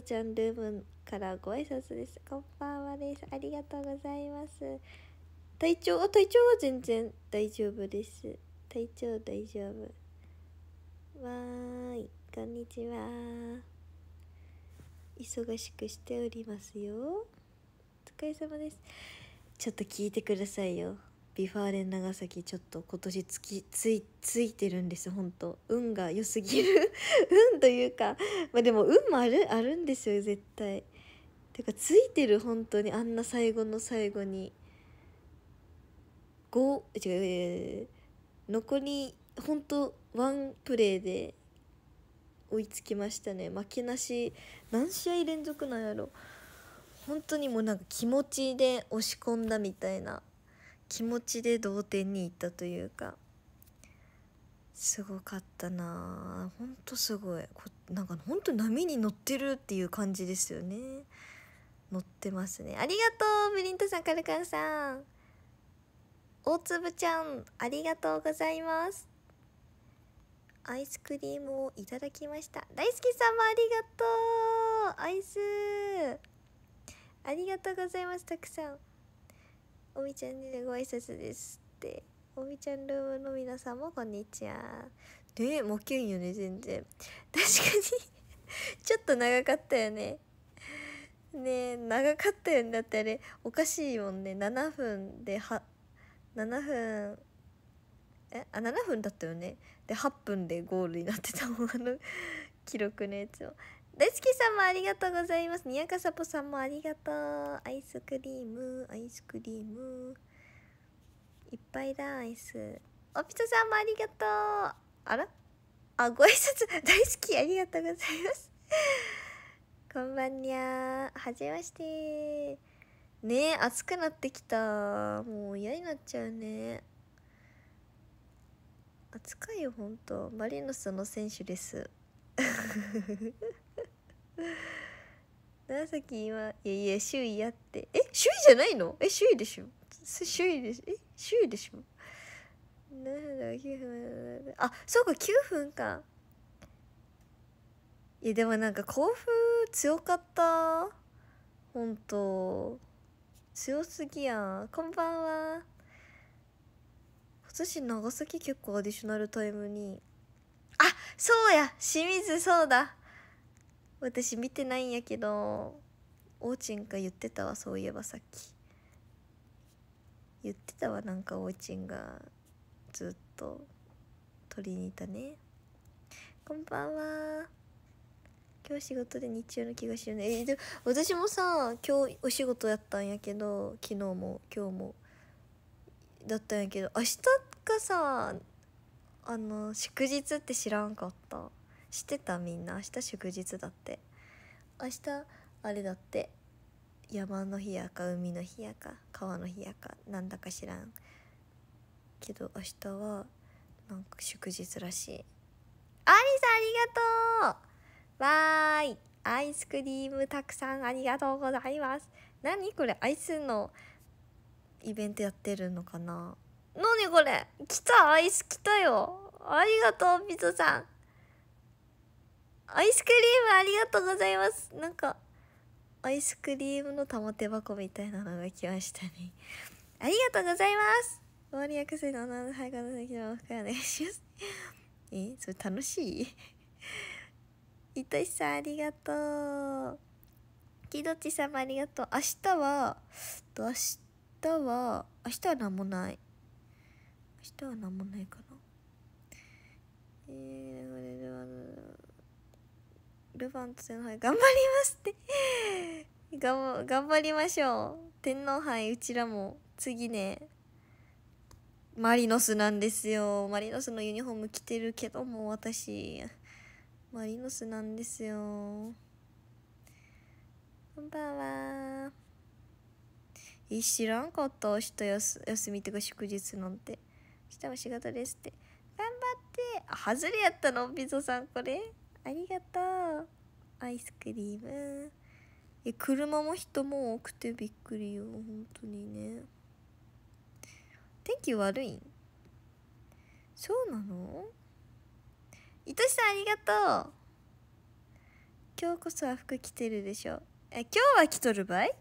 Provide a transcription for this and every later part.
ちゃんルームからご挨拶です。こんばんはです。ありがとうございます。体調体調は全然大丈夫です。体調大丈夫。わーい、こんにちは。忙しくしておりますよ。お疲れ様です。ちょっと聞いてくださいよ。ビファーレン長崎ちょっと今年つきついついてるんです本当運が良すぎる 運というかまあでも運もあるあるんですよ絶対てかついてる本当にあんな最後の最後に5違う残り本当ワンプレーで追いつきましたね負けなし何試合連続なんやろ本当にもうなんか気持ちで押し込んだみたいな気持ちで同点に行ったというかすごかったなほんとすごいこなんかほんと波に乗ってるっていう感じですよね乗ってますねありがとうブリントさんカルカンさん大粒ちゃんありがとうございますアイスクリームをいただきました大好きさんもありがとうアイスありがとうございますたくさんおみちゃんにご挨拶ですっておみちゃんルームの皆さんもこんにちはねもうキュンよね全然確かに ちょっと長かったよねね長かったよねだってあれおかしいもんね7分では7分えあ7分だったよねで8分でゴールになってたもんあの記録のやつも大好きさんもありがとうございます。にやかさぽさんもありがとう。アイスクリーム、アイスクリーム。いっぱいだ、アイス。おぴとさんもありがとう。あらあ、ご挨拶 大好き、ありがとうございます。こんばんにゃはじめまして。ねえ、暑くなってきた。もう嫌になっちゃうね。暑かいよ、ほんと。マリノスの選手です。長崎今いやいや周囲やってえ周囲じゃないのえ周囲でしょ周囲でしえ首位でしょあそうか9分かいやでもなんか甲府強かったほんと強すぎやんこんばんは今年長崎結構アディショナルタイムにあそうや清水そうだ私見てないんやけどおうちんが言ってたわそういえばさっき言ってたわなんかおうちんがずっと鳥にいたねこんばんは今日仕事で日中の気がしるねえで私もさ今日お仕事やったんやけど昨日も今日もだったんやけど明日がさあの祝日って知らんかった知ってたみんな明日祝日だって明日あれだって山の日やか海の日やか川の日やかなんだか知らんけど明日はなんか祝日らしいアリさんありがとうわーいアイスクリームたくさんありがとうございます何これアイスのイベントやってるのかな何これ来たアイス来たよありがとうピザさんアイスクリームありがとうございますなんかアイスクリームの玉手箱みたいなのが来ましたねありがとうございますりののの席のお願いします えそれ楽しいいとしさんありがとうきどっちさんもありがとう明日は明日は明日は何もない明日は何もないかなえー、これではないルパンと天頑張りますって頑張りましょう天皇杯うちらも次ねマリノスなんですよマリノスのユニフォーム着てるけども私マリノスなんですよこんばんはえ知らんかった明日休みとか祝日なんて明日も仕事ですって頑張って外れやったのピゾさんこれありがとうアイスクリームえ車も人も多くてびっくりよ本当にね天気悪いんそうなのいとしさんありがとう今日こそは服着てるでしょえ今日は着とるばい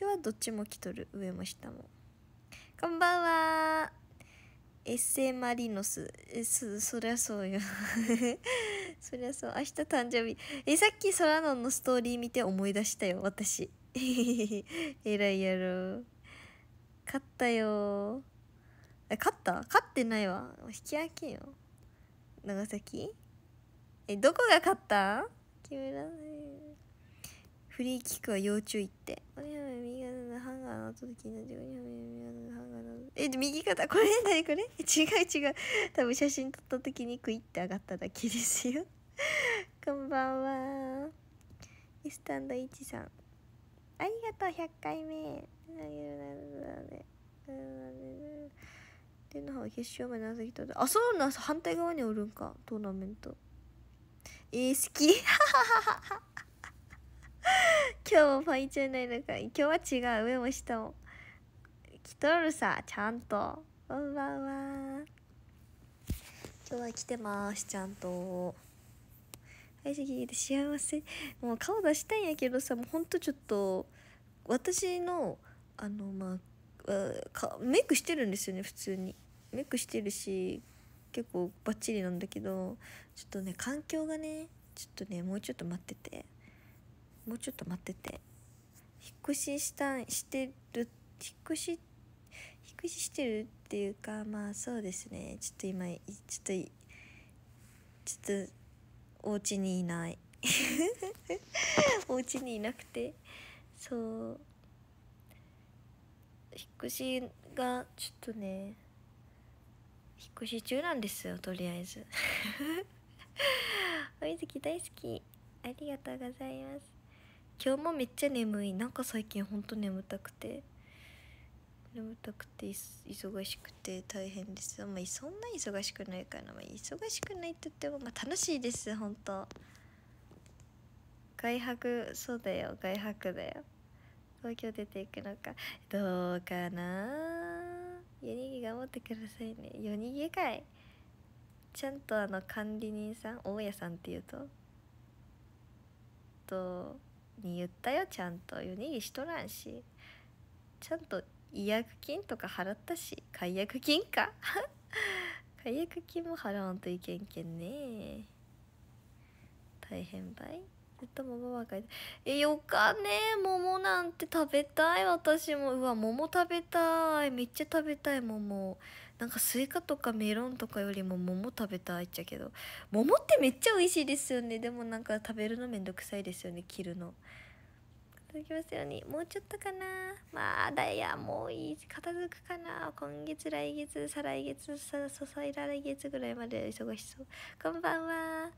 今日はどっちも着とる上も下もこんばんはエッセマリノス。え、そ、そりゃそうよ そりゃそう。明日誕生日。え、さっきソラノンのストーリー見て思い出したよ、私。え らいやろ。勝ったよ。え、勝った勝ってないわ。引き分けよ。長崎え、どこが勝ったない。フリーキックは要注意って。ハンガーの後で気になって、え右肩これ何これ 違う違う多分写真撮った時にクイッて上がっただけですよ こんばんはスタンドチさんありがとう100回目天の方決勝前長崎とあそうなん反対側におるんかトーナメントえー、好き 今日もファイチゃないのか今日は違う上も下も来とるさちゃんとこんばんは今日は来てますちゃんとはい次で幸せもう顔出したいんやけどさもうほんとちょっと私のあのまあメイクしてるんですよね普通にメイクしてるし結構バッチリなんだけどちょっとね環境がねちょっとねもうちょっと待っててもうちょっと待ってて引っ越ししたしてる引っ越し駆使してるっていうかまあそうですねちょっと今ちょっとちょっとお家にいない お家にいなくてそう引っ越しがちょっとね引っ越し中なんですよとりあえず お水木大好きありがとうございます今日もめっちゃ眠いなんか最近ほんと眠たくて眠たくて忙しくて大変ですまあそんな忙しくないから、まあ、忙しくないって言っても、まあ、楽しいです本当外泊そうだよ外泊だよ東京出ていくのかどうかな夜逃げ頑張ってくださいね夜逃げかいちゃんとあの管理人さん大家さんっていうととに言ったよちゃんと夜逃げしとらんしちゃんと違約金とか払ったし解約金か 解約金も払わんといけんけんね大変ばいずっと桃ばかりえよかね桃なんて食べたい私もうわ桃食べたいめっちゃ食べたい桃なんかスイカとかメロンとかよりも桃食べたいっちゃけど桃ってめっちゃ美味しいですよねでもなんか食べるのめんどくさいですよね切るの。届きますようにもうちょっとかなまだやもういい片付くかな今月来月再来月さそさら来月ぐらいまで忙しそうこんばんは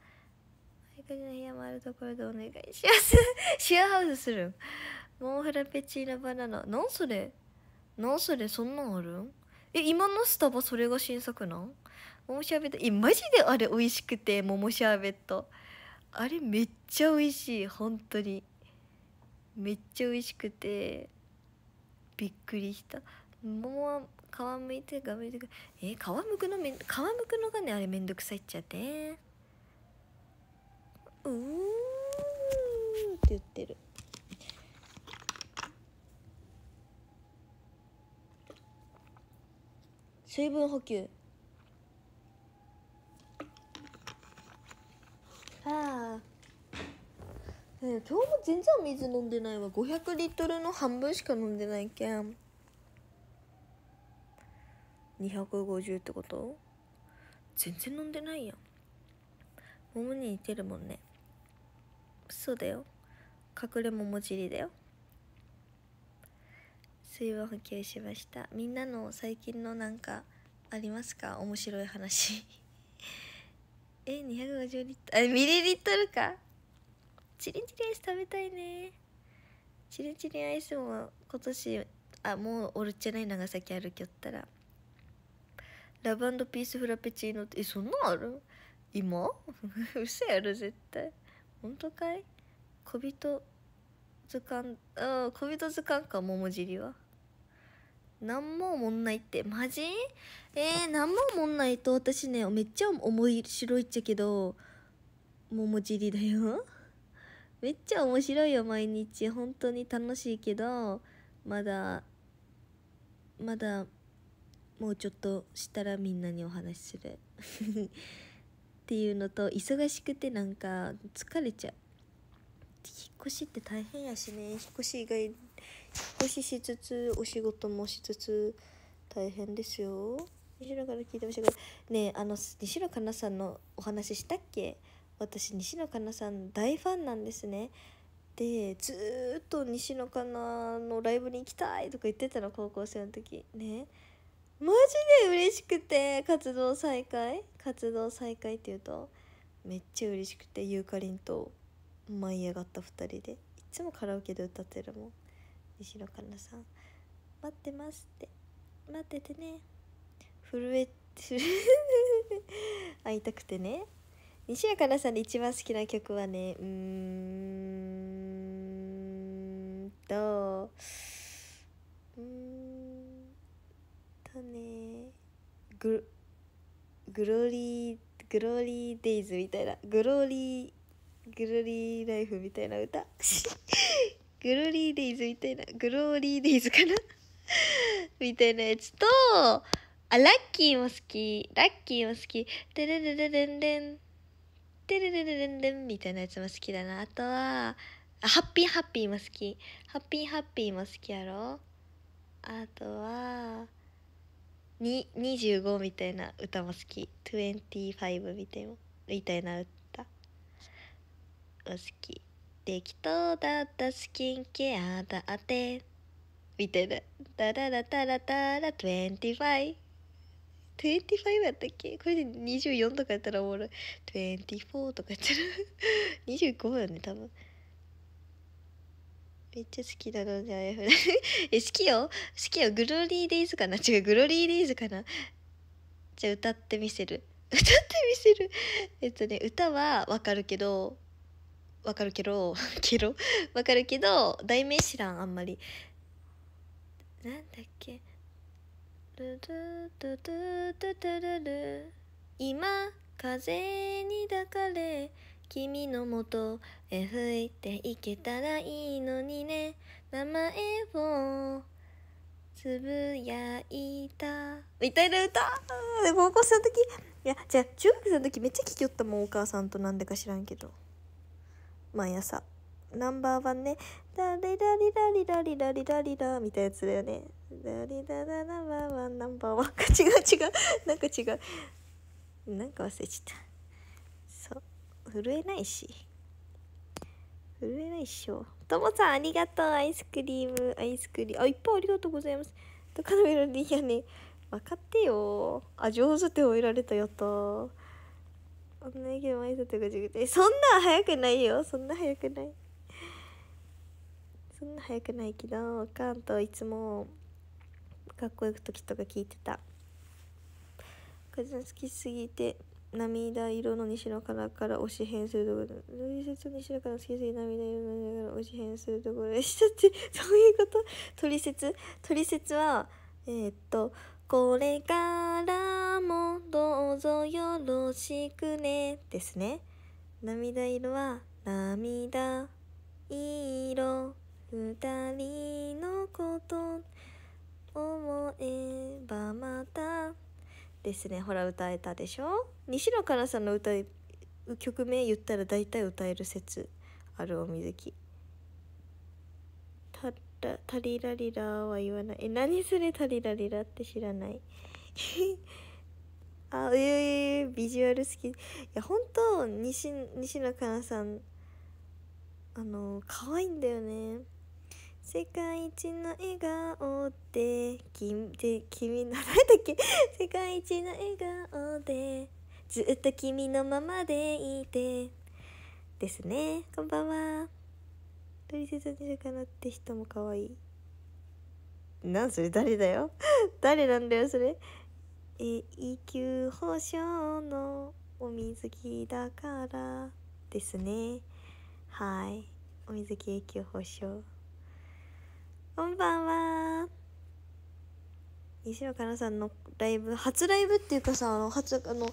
毎回の部屋もあるところでお願いします シェアハウスするモンフラペチーナバナナなんそれなんそれそんなんあるんえ今のスタバそれが新作なんモシャーベットえマジであれ美味しくてモシャーベットあれめっちゃ美味しい本当にめっちゃ美味しくてびっくりした桃は皮むいてがむいてえー、皮むくのめん皮むくのがねあれめんどくさいっちゃってうーんって言ってる水分補給ああ今日も全然水飲んでないわ500リットルの半分しか飲んでないけん250ってこと全然飲んでないやん桃に似てるもんねそうだよ隠れ桃尻だよ水分補給しましたみんなの最近のなんかありますか面白い話 え250リットルあミリリットルかチリチリアイス食べたいねチリチリアイスも今年あもうるっちゃない長崎歩きよったらラブピースフラペチーノってえそんなんある今うそ やろ絶対本当かい小人図鑑うん小人図鑑か桃尻は何ももんないってマジえー、何ももんないと私ねめっちゃい白いっちゃけど桃尻だよめっちゃ面白いよ毎日本当に楽しいけどまだまだもうちょっとしたらみんなにお話しする っていうのと忙しくてなんか疲れちゃう引っ越しって大変やしね引っ越し以外引っ越ししつつお仕事もしつつ大変ですよ西野から聞いてましたけどねえあの西野かなさんのお話したっけ私西野カナさん大ファンなんですねでずっと西野カナのライブに行きたいとか言ってたの高校生の時ねマジで嬉しくて活動再開活動再開っていうとめっちゃ嬉しくてユーカリンと舞い上がった2人でいつもカラオケで歌ってるもん西野カナさん「待ってます」って「待っててね」震えて 会いたくてね西谷かなさんで一番好きな曲はねうーんとうんとねググローリーグローリーデイズみたいなグローリーグローリーライフみたいな歌 グローリーデイズみたいなグローリーデイズかなみたいなやつとあラッキーも好きラッキーも好きででででででんテレレレレンレンみたいなやつも好きだなあとはあハッピーハッピーも好きハッピーハッピーも好きやろあとは25みたいな歌も好き25みたいみたいな歌も好き適当だったスキンケアだってみたいな「タララタラタラ25」25やったっけこれで24とかやったらおもろい24とかやったら25 やね多分めっちゃ好きうじゃあやふ え好きよ好きよグロリーデイズかな違うグロリーデイズかなじゃあ歌ってみせる 歌ってみせるえっとね歌はわかるけどわかるけどケロわかるけど代名詞らんあんまりなんだっけ今風に抱かれ君のもとへ吹いていけたらいいのにね名前をつぶやいたみたいな歌高校生の時いやじゃあ中学生の時めっちゃ聞きよったもんお母さんとなんでか知らんけど毎朝ナンバーワンねラリラリラリラリラリラリラみたいなやつだよね。ラリラララワンワンナンバーワン。違う違う。なんか違う。なんか忘れちゃった。そう。震えないし。震えないっしょ。ともさんありがとう。アイスクリーム、アイスクリーム。あ、いっぱいありがとうございます。とかのメロディーやね。分かってよ。あ、上手ってお、いられた。やった。お願いします。とかじがなくて。そんな早くないよ。そんな早くない。そんな早くないけどカンといつも学校行く時とか聞いてた風好きすぎて涙色の西のからから推し変するところ類説の西のから好きすぎ涙色の西のから推し変するところでしたってそ ういうことトリセツトリセツはえー、っとこれからもどうぞよろしくねですね涙色は涙色二人のこと思えばまたですねほら歌えたでしょ西野カナさんの歌う曲名言ったら大体歌える説あるおみずきたらタリラリラは言わないえ何それタリラリラって知らない あうえゆビジュアル好きいや本当西西野カナさんあの可愛いんだよね世界一の笑顔って君で君の何だっけ世界一の笑顔でずっと君のままでいてですねこんばんはトリセツかなって人も可愛いなんそれ誰だよ 誰なんだよそれえ永久保証のお水着だからですねはいお水着永久保証こんばんは。西尾かなさんのライブ、初ライブっていうかさ、あの、初、あの、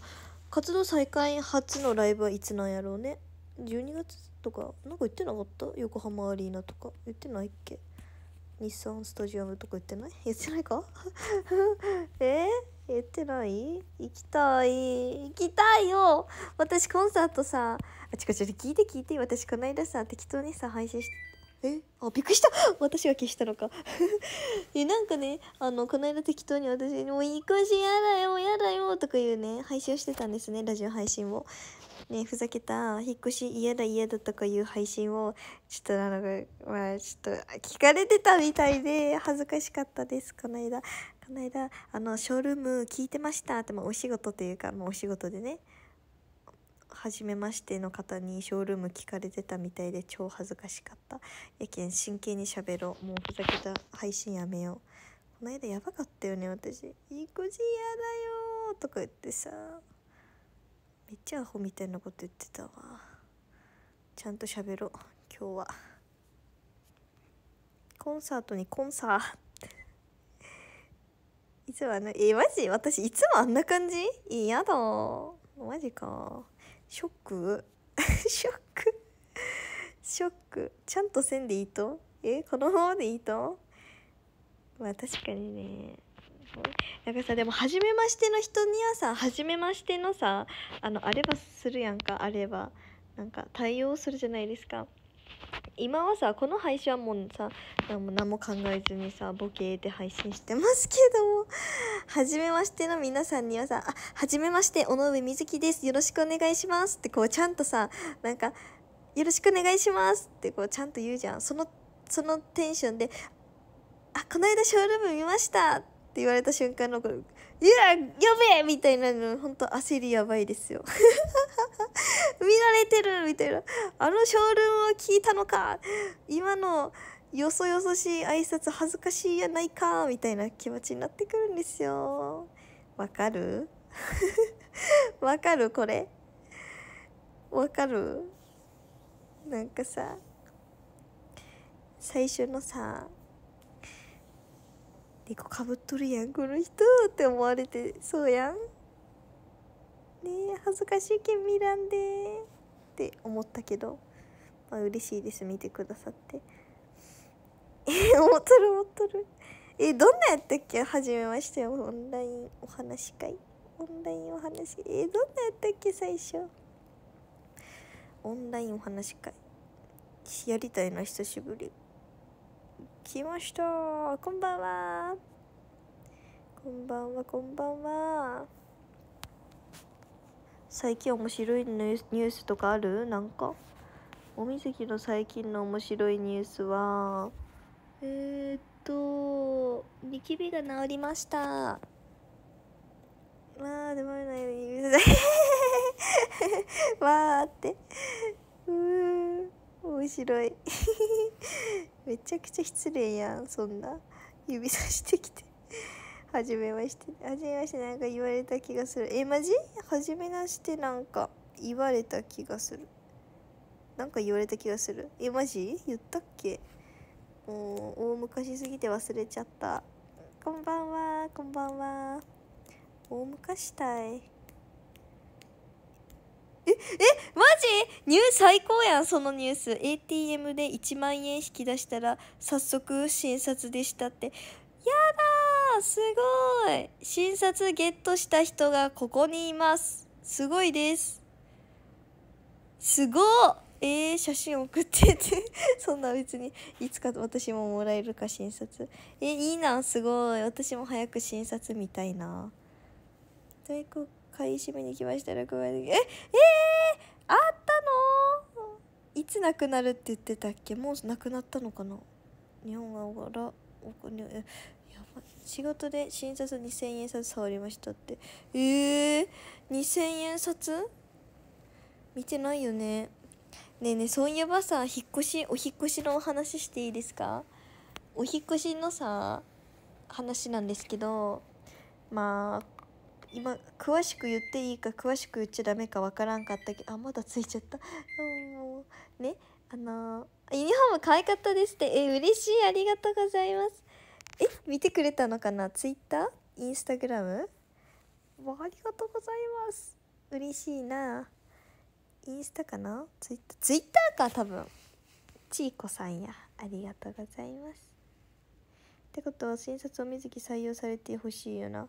活動再開初のライブはいつなんやろうね。12月とか、なんか言ってなかった横浜アリーナとか。言ってないっけ日産スタジアムとか言ってない言ってないか えー、言ってない行きたい。行きたいよ私コンサートさ、あ、ちょ、ちょ、聞いて聞いて。私この間さ、適当にさ、配信して。えあびっくりした 私が消したのか えなんかねあのこの間適当に私に「もういい腰やだよやだよ」とかいうね配信をしてたんですねラジオ配信を。ねふざけた「引っ越し嫌だ嫌だ」とかいう配信をちょっとなのかまあちょっと聞かれてたみたいで恥ずかしかったですこの間この間あのショールーム聞いてましたって、お仕事というか、もうお仕事でね初めましての方にショールーム聞かれてたみたいで超恥ずかしかった。やけん真剣に喋ろう。もうふざけた配信やめよう。この間やばかったよね、私。いい子じやだよとか言ってさ。めっちゃアホみたいなこと言ってたわ。ちゃんと喋ろう。今日は。コンサートにコンサート。いつもあの、えマジ私いつもあんな感じ嫌だ。マジか。ショック ショックショックちゃんとせんでいいとえこのままでいいとまあ確かにねなんかさでも初めましての人にはさ初めましてのさあのあればするやんかあればなんか対応するじゃないですか今はさこの配信はもうさ何も何も考えずにさボケで配信してますけども初めましての皆さんにはさ「は初めまして尾上瑞希ですよろしくお願いします」ってこうちゃんとさなんか「よろしくお願いします」ってこうちゃんと言うじゃんそのそのテンションで「あこの間ショールーム見ました」ってって言われた瞬間のこいややべえみたいなの、ほんと焦りやばいですよ。見られてるみたいな。あのショールームを聞いたのか今の、よそよそしい挨拶恥ずかしいやないかみたいな気持ちになってくるんですよ。わかる わかるこれ。わかるなんかさ、最初のさ、猫かぶっとるやんこの人って思われてそうやんねえ恥ずかしいけん見らんでって思ったけどまあ嬉しいです見てくださってえ思っとる思っとるえどんなやったっけ初めましてオンラインお話会オンラインお話えどんなやったっけ最初オンラインお話会やりたいな久しぶり来ましたこんばんはこんばんはこんばんは最近面白いニュースとかあるなんかおみずきの最近の面白いニュースはえー、っとニキビが治りましたまあでもない わーってうん面白い めちゃくちゃ失礼やんそんな指さしてきて初めまして初めましてなんか言われた気がするえマジ初めましてなんか言われた気がするなんか言われた気がするえマジ言ったっけもう大昔すぎて忘れちゃったこんばんはこんばんは大昔たいえマジニュース最高やんそのニュース ATM で1万円引き出したら早速診察でしたってやだすごい診察ゲットした人がここにいますすごいですすごえー、写真送ってて そんな別にいつか私ももらえるか診察えいいなすごい私も早く診察みたいな大か買い占めに来ましたらごめんええー、あったのいつなくなるって言ってたっけもうなくなったのかな日本がおらお金やば仕事で新札2000円札触りましたってええー、2000円札見てないよねねえねえそういえばさ引っ越しお引っ越しのお話していいですかお引越しのさ話なんですけどまあ今詳しく言っていいか詳しく言っちゃダメかわからんかったけどあまだついちゃった もうねあのー、ユニフォーム可愛かったですってえ嬉しいありがとうございますえ見てくれたのかなツイッターインスタグラムわありがとうございます嬉しいなインスタかなツイッターツイッターか多分ちいこさんやありがとうございますってことは診察を水木採用されてほしいよな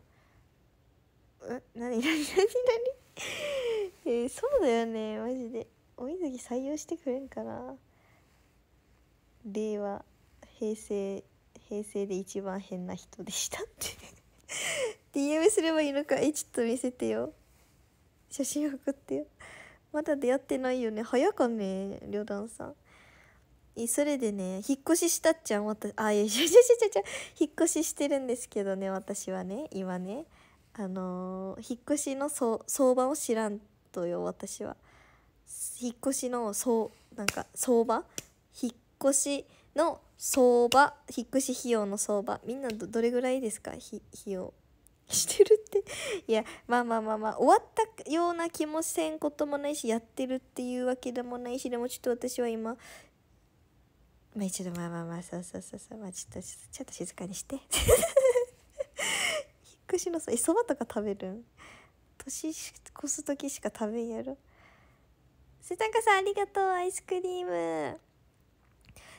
え何何何何 えー、そうだよねマジでお水着採用してくれんかな令和平成平成で一番変な人でしたって DM すればいいのかえちょっと見せてよ写真送ってよまだ出会ってないよね早かねりょだんさんえそれでね引っ越ししたっちゃまたあいやいやいやいやいや引っ越ししてるんですけどね私はね今ねあのー、引っ越しの相場を知らんとよ私は引っ越しのそうなんか相場引っ越しの相場引っ越し費用の相場みんなどれぐらいですか費用してるっていやまあまあまあまあ終わったような気もせんこともないしやってるっていうわけでもないしでもちょっと私は今まあ一度まあまあまあそうそうそうそうまあちょっとちょっと静かにして串のさえそばとか食べるん年越す時しか食べんやろ瀬高さんありがとうアイスクリーム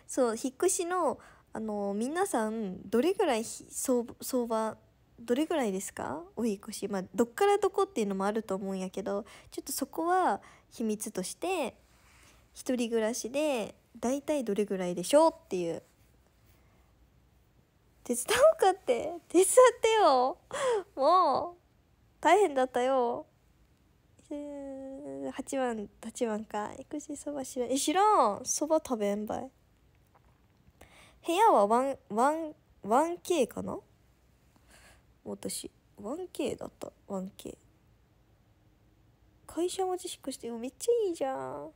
そう引っ越しのあの皆さんどれぐらい相相場どれぐらいですかお引越しまあどっからどこっていうのもあると思うんやけどちょっとそこは秘密として一人暮らしで大体どれぐらいでしょうっていう手伝おうかって手伝ってよもう大変だったよ8番8番か育児そば知らんえ知らんそば食べんばい部屋は 1, 1, 1K かな私 1K だった 1K 会社も自粛してめっちゃいいじゃん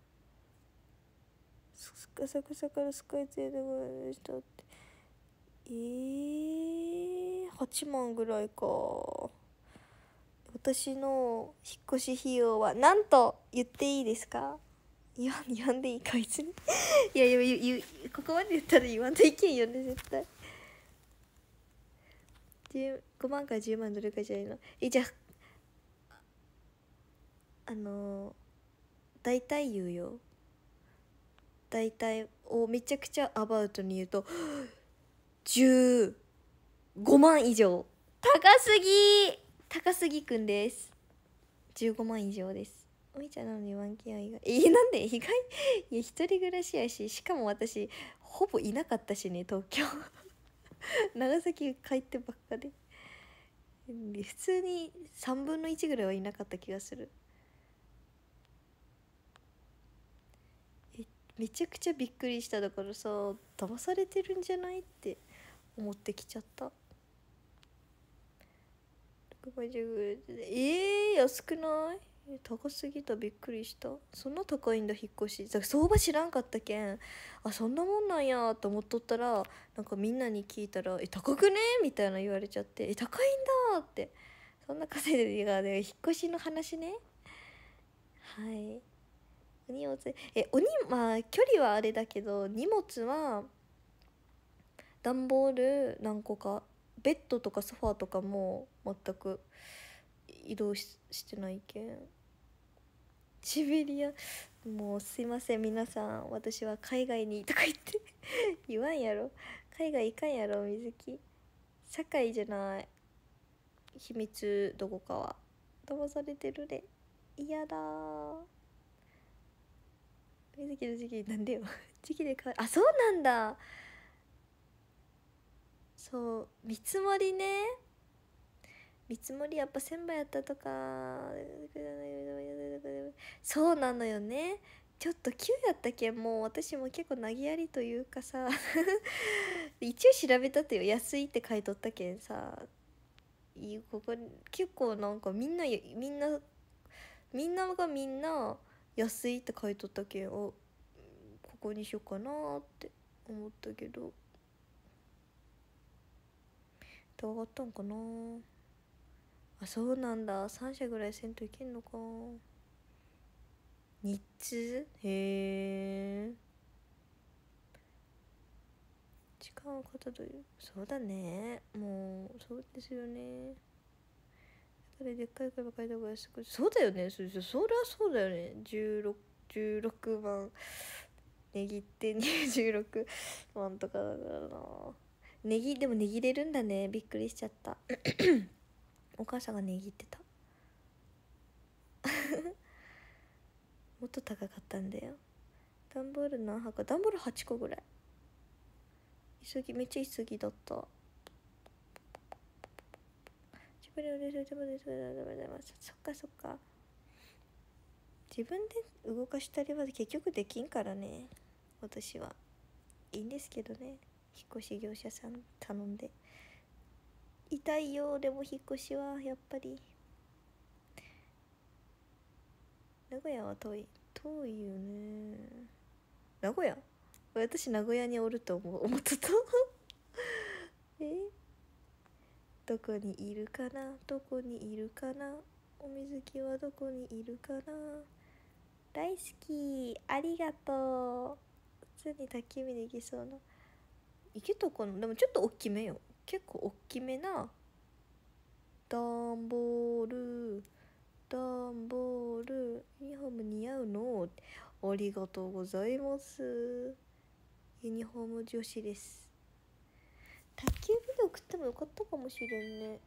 す、っかそこそかのスカイツリーでございましたってえー、8万ぐらいか。私の引っ越し費用は、なんと言っていいですか言わん、言わんでいいか、別に。いや、いや、言う、ここまで言ったら言わんといけんよね、絶対。5万から10万どれかじゃないの。え、じゃあ、あの、大体言うよ。大体をめちゃくちゃアバウトに言うと、15万以上高すぎ高すぎくんです15万以上ですお兄ちゃんなのにンキア意外えなんで 意外いや一人暮らしやししかも私ほぼいなかったしね東京 長崎帰ってばっかで普通に3分の1ぐらいはいなかった気がするえめちゃくちゃびっくりしただからさ騙されてるんじゃないって思ってきちゃった650ええー、安くない高すぎたびっくりしたそんな高いんだ引っ越しだから相場知らんかったけんあそんなもんなんやと思っとったらなんかみんなに聞いたら「え高くね?」みたいな言われちゃって「え高いんだ!」ってそんな稼いでるがね引っ越しの話ねはい。鬼をつえ鬼まあ距離はあれだけど荷物は段ボール何個かベッドとかソファーとかも全く移動してないけんシベリアもうすいません皆さん私は海外にとか言って言わんやろ海外行かんやろ水木堺じゃない秘密どこかは騙されてるで嫌だ水木の時期なんでよ時期でかわいあそうなんだそう見積もりね見積もりやっぱ1000倍やったとかそうなのよねちょっと9やったけんもう私も結構投げやりというかさ 一応調べたってよ安いって書いとったけんさここ結構なんかみんなみんなみんながみんな安いって書いとったけんあここにしようかなって思ったけど。上がったんかなあそうなんだ3社ぐらいせんといけんのか日通へえ時間をかとどうそうだねもうそうですよねそれでっかい声ばいただから安くそうだよねそれそりゃそうだよね 16, 16万値切って26万とかだからなネギでもネギれるんだねびっくりしちゃった お母さんがネギってた もっと高かったんだよダンボール何箱ダンボール8個ぐらい急ぎめっちゃ急ぎだったれでもそれでもそっかそっか自分で動かしたりは結局できんからね私はいいんですけどね引っ越し業者さん頼んで痛いよでも引っ越しはやっぱり名古屋は遠い遠いよね名古屋私名古屋におると思思ってた えどこにいるかなどこにいるかなお水木はどこにいるかな大好きありがとう普通に焚き火できそうないけかのでもちょっと大きめよ結構大きめな段ボール段ボールユニフォーム似合うのありがとうございますユニフォーム女子です卓球部で送ってもよかったかもしれんね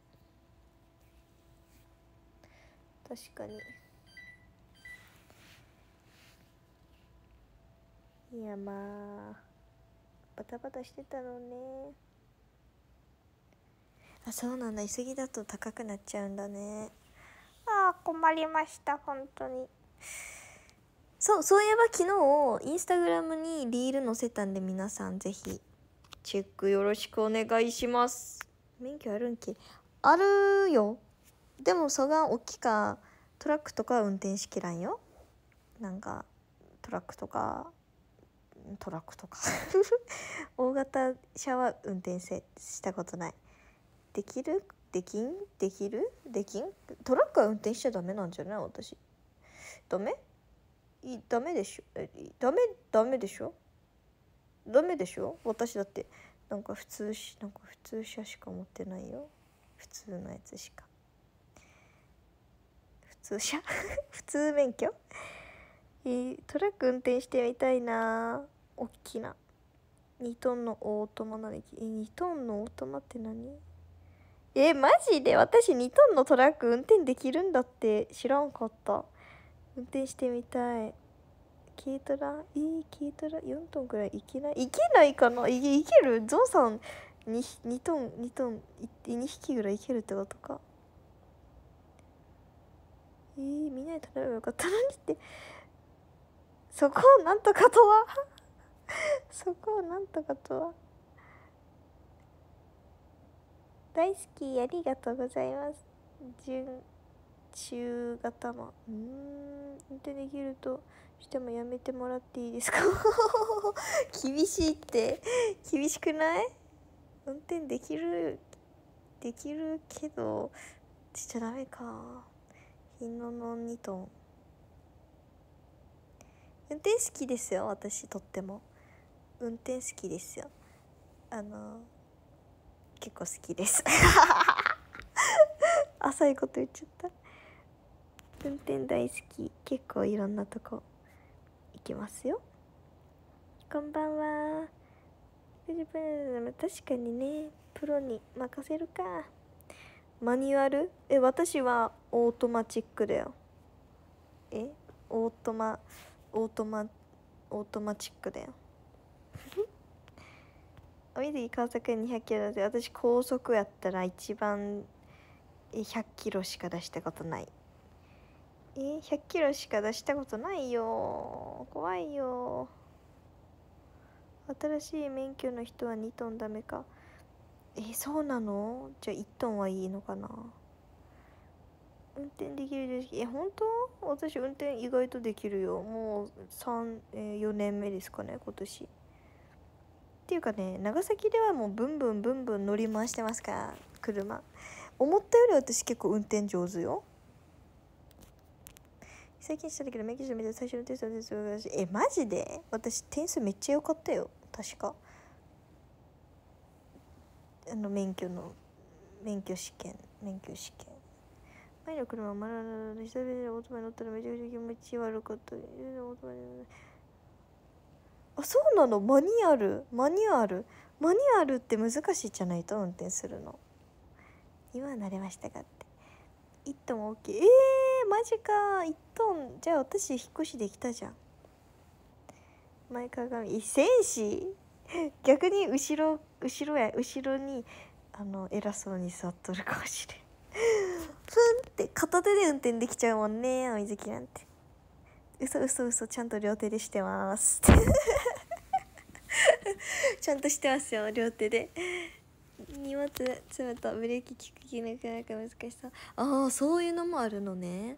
確かにいやまあバタバタしてたのねあそうなんだ急ぎだと高くなっちゃうんだねああ困りました本当にそうそういえば昨日インスタグラムにリール載せたんで皆さんぜひチェックよろしくお願いします免許あるんけあるよでもそが大きかトラックとか運転しきらんよなんかトラックとかトラックとか 大型車は運転せしたことないできるできんできるできんトラックは運転しちゃダメなんじゃない私ダメいダメでしょダメダメでしょダメでしょ私だってなんか普通しなんか普通車しか持ってないよ普通のやつしか普通車 普通免許えー、トラック運転してみたいな大きな2トンのオートマなんだっけえ2トンのオートマって何えマジで私2トンのトラック運転できるんだって知らんかった運転してみたい軽トラえー、軽トラ4トンくらいいけないいけないかないいけるゾウさん 2, 2トン2トン 2, 2匹ぐらいいけるってことかえー、みんなで取ればよかったのにってそこをなんとかとは そこをなんとかとは大好きありがとうございます順中型のうん運転できるとしてもやめてもらっていいですか 厳しいって厳しくない運転できるできるけどしちゃダメか品のの2トン運転好きですよ私とっても運転好きですよあの結構好きです浅 いこと言っちゃった運転大好き結構いろんなとこ行きますよこんばんは確かにねプロに任せるかマニュアルえ私はオートマチックだよえオートマオートマオートマチックだよお水木高速200キロで私高速やったら一番100キロしか出したことないえ100キロしか出したことないよ怖いよ新しい免許の人は2トンダメかえそうなのじゃあ1トンはいいのかな運転できるしょえ本当私運転意外とできるよもう34、え年目ですかね今年っていうかね長崎ではもうブンブンブンブン乗り回してますから車思ったより私結構運転上手よ最近したんだけど免許証見て最初のテストのす数がしえマジで私点数めっちゃ良かったよ確かあの免許の免許試験免許試験前の車はまだまだ久々にオートバイ乗ったらめちゃくちゃ気持ち悪かった。あそうなのマニュアルマニュアルマニュアルって難しいじゃないと運転するの今慣れましたかって1トンきいえー、マジか1トンじゃあ私引っ越しできたじゃん前鏡戦士 逆に後ろ後ろや後ろにあの偉そうに座っとるかもしれんプンって片手で運転できちゃうもんね水木なんて嘘嘘嘘ちゃんと両手でしてますって ちゃんとしてますよ両手で荷物積むとブレーキ効気なくなるか難しそうああそういうのもあるのね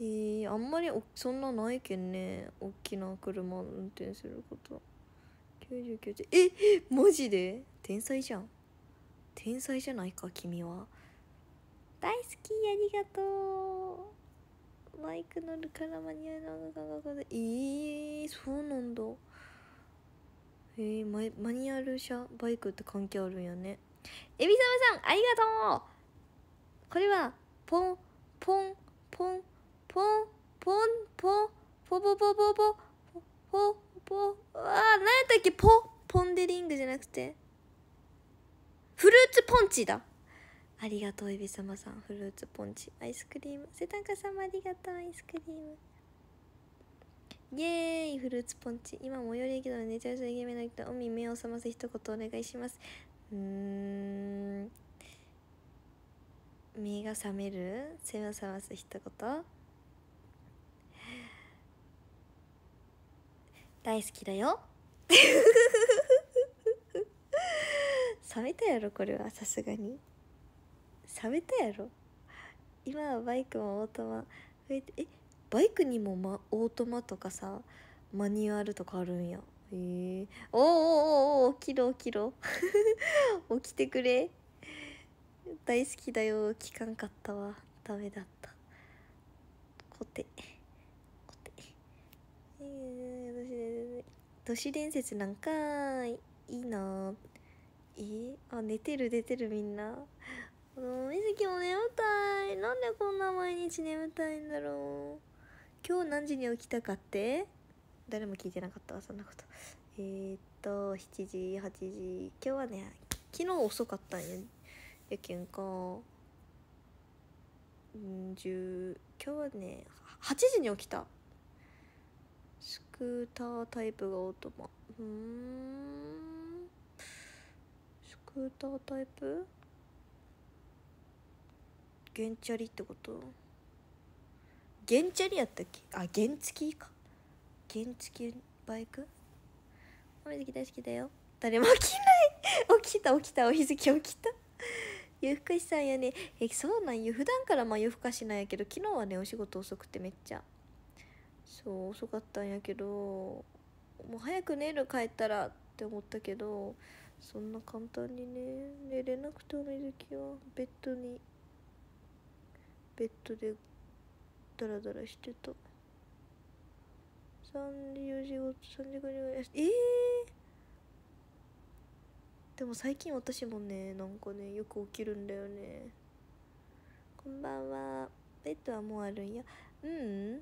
えー、あんまりそんなないけんね大きな車運転すること99点えマジで天才じゃん天才じゃないか君は大好きありがとうマイク乗るから間に合うのが感覚でえー、そうなんだへえママニュアル車バイクって関係あるんやね海老サさんありがとうこれはポンポンポンポンポンポンポポポポポポポポあ何やったっけポポンデリングじゃなくてフルーツポンチだありがとうエビ様さんフルーツポンチアイスクリームセタンカ様ありがとうアイスクリームイエーイフルーツポンチ今最寄り駅だので寝ちゃうとイケメなの人おみ目を覚ます一言お願いしますうん目が覚める目を覚ます一言大好きだよ 冷めたやろこれはさすがに冷めたやろ今はバイクもオートマ増えてえバイクにも、ま、オートマとかさマニュアルとかあるんやへえー、おおおお起きろ起きろ起きてくれ大好きだよ聞かんかったわダメだったコテコテえー、都市伝説なんかーいいいなえー、あ寝てる寝てるみんなもうみずきも眠たいなんでこんな毎日眠たいんだろう今日何時に起きたかって誰も聞いてなかったわそんなことえー、っと7時8時今日はね昨日遅かったんややけんかうん10今日はね8時に起きたスクータータイプがオートマうんスクータータイプ原チャリってこと原チャリやったっけあ原付きか原付きバイク雨月大好きだよ誰も起きない 起きた起きたお日付起きた夜更かしさんやねえそうなんよ普段からまあ夜更かしなんやけど昨日はねお仕事遅くてめっちゃそう遅かったんやけどもう早く寝る帰ったらって思ったけどそんな簡単にね寝れなくてお水着はベッドにベッドでダラダラしてた3時4時ご3時5時ぐらいええー、でも最近私もねなんかねよく起きるんだよねこんばんはベッドはもうあるんやうん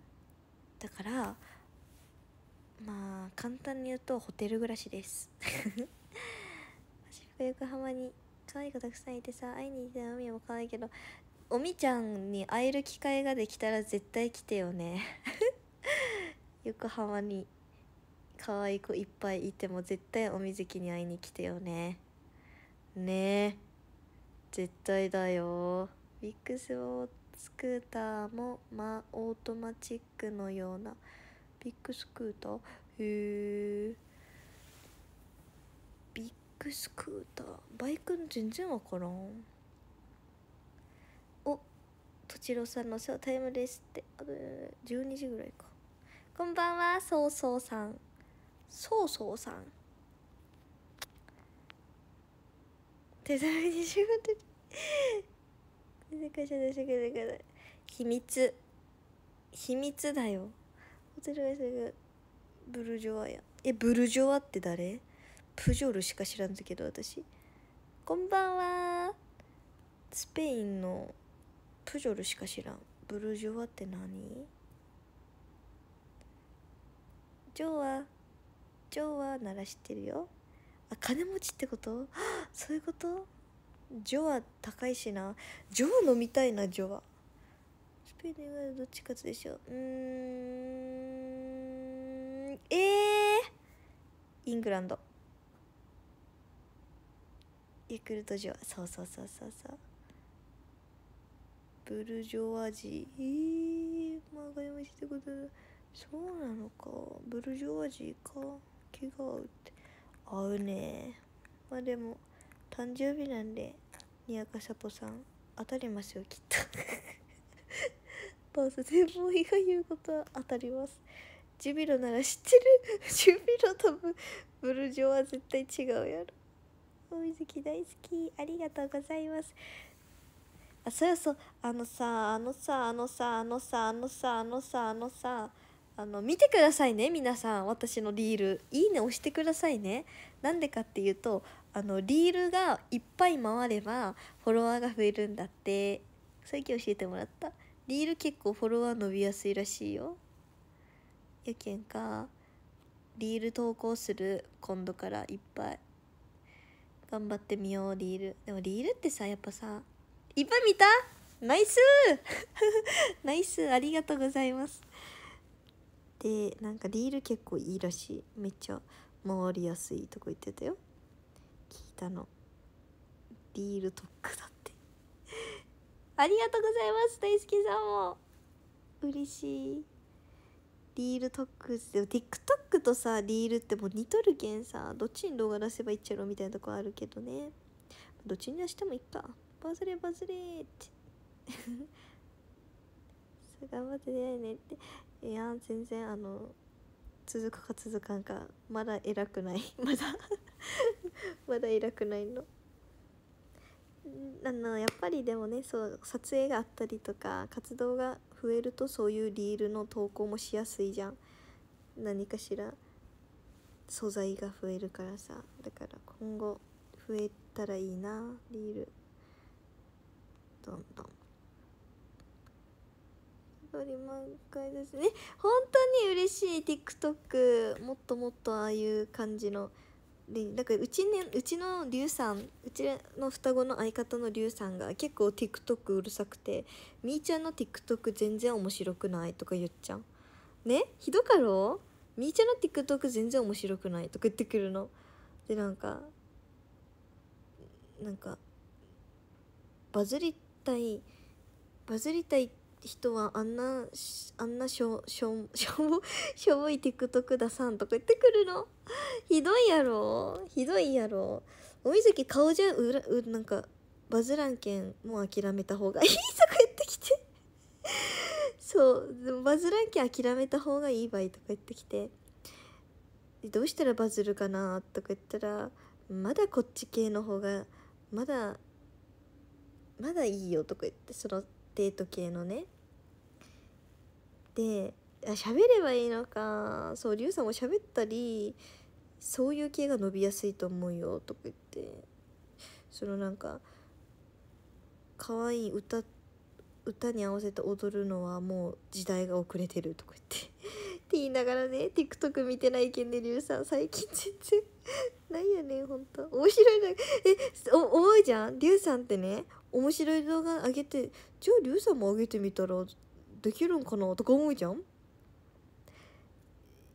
だからまあ簡単に言うとホテル暮らしです 私服横浜に可愛い子たくさんいてさ会いに行った海も可愛いけどおみちゃんに会える機会ができたら絶対来てよね 横浜に可愛い子いっぱいいても絶対おみずきに会いに来てよねねえ絶対だよビッグスをスクーターもまあオートマチックのようなビッグスクーターへえビッグスクーターバイク全然わからんとちろさんのタイムですって12時ぐらいかこんばんはそうそうさんそうそうさん手探りに仕事で会社で仕事で秘密秘密だよホテルがブルジョワやえブルジョワって誰プジョルしか知らんけど私こんばんはスペインのプジョルしか知らんブルジョワって何ジョワジョワなら知ってるよあ金持ちってこと そういうことジョワ高いしなジョワ飲みたいなジョワスペインはどっち勝つでしょううんええー、イングランドヤクルトジョワそうそうそうそうそうブルジョワジーえー、まがい虫ってことだそうなのかブルジョワジーか気が合うって合うねまあでも誕生日なんでにやかさぽさん当たりますよきっと バースデーボーイが言うことは当たりますジュビロなら知ってる ジュビロとブブルジョは絶対違うやろ大水木大好きありがとうございますあそうそうあのさあのさあのさあのさあのさあのさあのさあの見てくださいね皆さん私のリールいいね押してくださいねなんでかっていうとあのリールがいっぱい回ればフォロワーが増えるんだって最近教えてもらったリール結構フォロワー伸びやすいらしいよやけんかリール投稿する今度からいっぱい頑張ってみようリールでもリールってさやっぱさいっぱい見たナイス ナイスありがとうございますでなんかリール結構いいらしいめっちゃ回りやすいとこ言ってたよ聞いたのリールックだってありがとうございます大きさんも嬉しいリールックでも TikTok とさリールってもう似とるけんさどっちに動画出せばいっちゃろみたいなとこあるけどねどっちに出してもいいかバズれバズれって 頑張ってねねっていや全然あの続くか続かんかまだ偉くない まだ まだ偉くないのあのやっぱりでもねそう撮影があったりとか活動が増えるとそういうリールの投稿もしやすいじゃん何かしら素材が増えるからさだから今後増えたらいいなリール。どんどん。り満開ですね。本当に嬉しい TikTok。もっともっとああいう感じの。でなんかうち,、ね、うちのリュウさんうちの双子の相方のリュウさんが結構 TikTok うるさくて「みーちゃんの TikTok 全然面白くない」とか言っちゃうねひどかろうみーちゃんの TikTok 全然面白くないとか言ってくるのでなんかなんかバズりたいバズりたい人はあんなあんなしょしょしょぼしょぼい TikTok ださんとか言ってくるの ひどいやろひどいやろおみずき顔じゃうらうなんかバズらんけんもう諦めた方がいい とか言ってきてそうバズらんけん諦めた方がいいばいとか言ってきてどうしたらバズるかなとか言ったらまだこっち系の方がまだまだいいよ」とか言ってそのデート系のねで喋ればいいのかそうリュウさんも喋ったりそういう系が伸びやすいと思うよとか言ってそのなんか可愛い歌歌に合わせて踊るのはもう時代が遅れてるとか言って って言いながらね TikTok 見てないけんねリュウさん最近全然ないやねんほんと面白いなえお多いじゃんリュウさんってね面白い動画上げてじゃありゅうさんも上げてみたらできるんかなとか思うじゃん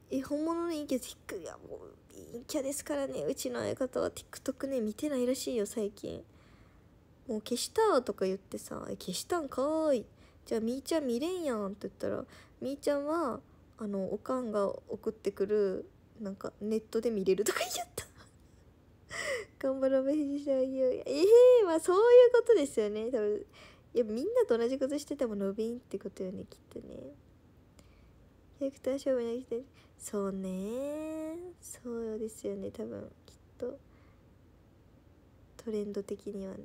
え本物の陰キャティックいやもう陰キャですからねうちの相方は TikTok ね見てないらしいよ最近もう消したとか言ってさ消したんかーいじゃあみーちゃん見れんやんって言ったらみーちゃんはあのおかんが送ってくるなんかネットで見れるとか言っちゃった 頑張ろう返事しないよええー、まあそういうことですよね多分いやみんなと同じことしてても伸びんってことよねきっとねキャラクター勝負なてそうねそうですよね多分きっとトレンド的にはね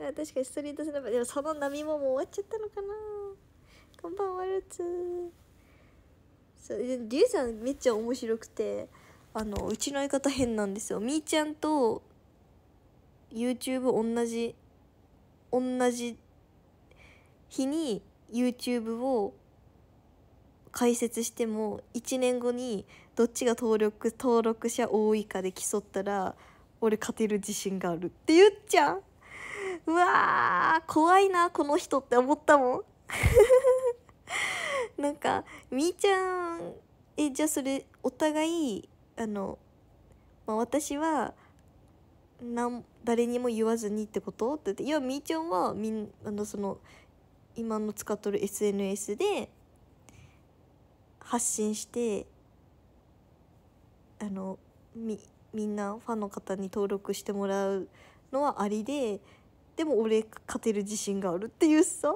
あ確かにストリートスナッでもその波ももう終わっちゃったのかなこんばんはルーツそうリュウさんめっちゃ面白くてあのうちの相方変なんですよみーちゃんと YouTube 同じ同じ日に YouTube を解説しても1年後にどっちが登録登録者多いかで競ったら俺勝てる自信があるって言っちゃううわー怖いなこの人って思ったもん なんかみーちゃんえじゃあそれお互いあの、まあ、私はなん誰にも言わずにってことって言っていやみーちゃんはみんあのその今の使っとる SNS で発信してあのみみんなファンの方に登録してもらうのはありででも俺勝てる自信があるっていうさ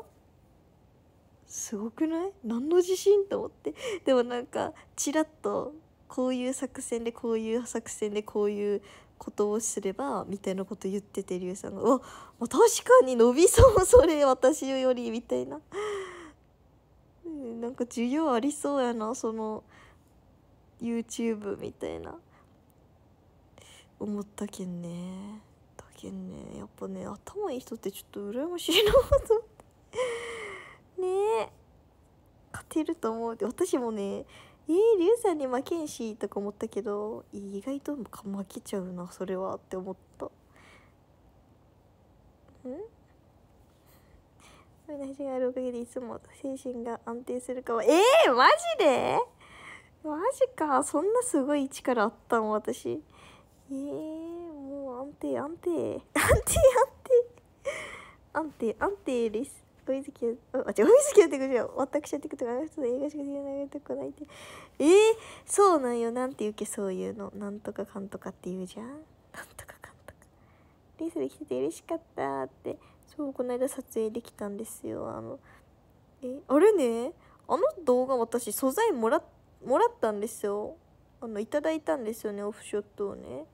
すごくない何の自信と思ってでもなんかちらっとこういう作戦でこういう作戦でこういうことをすればみたいなこと言っててりゅうさんが「うわ確かに伸びそうそれ私より」みたいな。なんか授業ありそうやなその YouTube みたいな思ったけんねだけんねやっぱね頭いい人ってちょっと羨ましいなとねえ勝てると思うって私もねえー、リュウさんに負けんしとか思ったけど意外と負けちゃうなそれはって思ったうん私があるおかげでいつも精神が安定するかはえー、マジでマジかそんなすごい力あったの私えー、もう安定安定安定安定安定安定ですウイズキュー、あ、違う、ウイやってくるじゃん。私はってくるとがあの人映画しか知らないとこないって。えー、そうなんよ。なんて言うけ、そういうの。なんとかかんとかって言うじゃん。なんとかかんとか。リスで来てて嬉しかったって。そう、この間撮影できたんですよ。あの、え、あれね、あの動画私、素材もら、もらったんですよ。あの、いただいたんですよね、オフショットをね。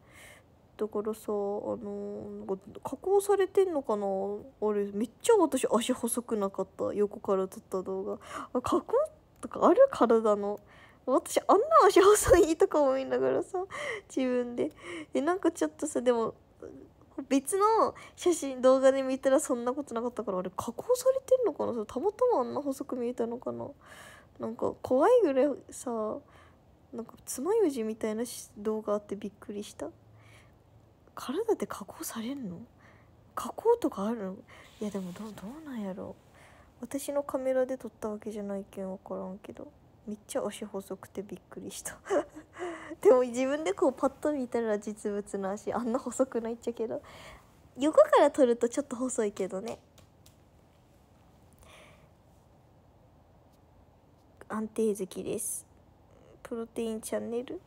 だからさあのー、加工されてんのかなあれめっちゃ私足細くなかった横から撮った動画あ加工とかある体の私あんな足細いとか思いながらさ自分ででなんかちょっとさでも別の写真動画で見たらそんなことなかったからあれ加工されてんのかなそたまたまあんな細く見えたのかななんか怖いぐらいさなんか爪楊枝みたいな動画あってびっくりした。体って加工されんの加工とかあるのいやでもどどうなんやろ私のカメラで撮ったわけじゃないけん分からんけどめっちゃ足細くてびっくりした でも自分でこうパッと見たら実物の足あんな細くないっちゃけど横から撮るとちょっと細いけどね安定好きですプロテインチャンネル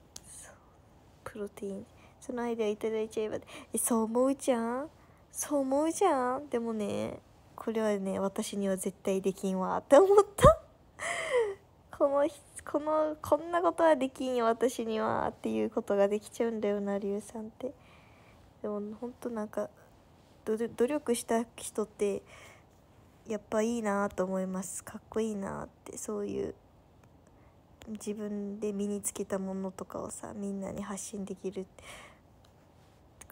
プロテインそのアイデアいただいちゃえばえそう思うじゃんそう思うじゃんでもねこれはね私には絶対できんわって思った このこのこんなことはできんよ私にはっていうことができちゃうんだよなりゅうさんってでもほんとなんか努力した人ってやっぱいいなと思いますかっこいいなってそういう自分で身につけたものとかをさみんなに発信できるって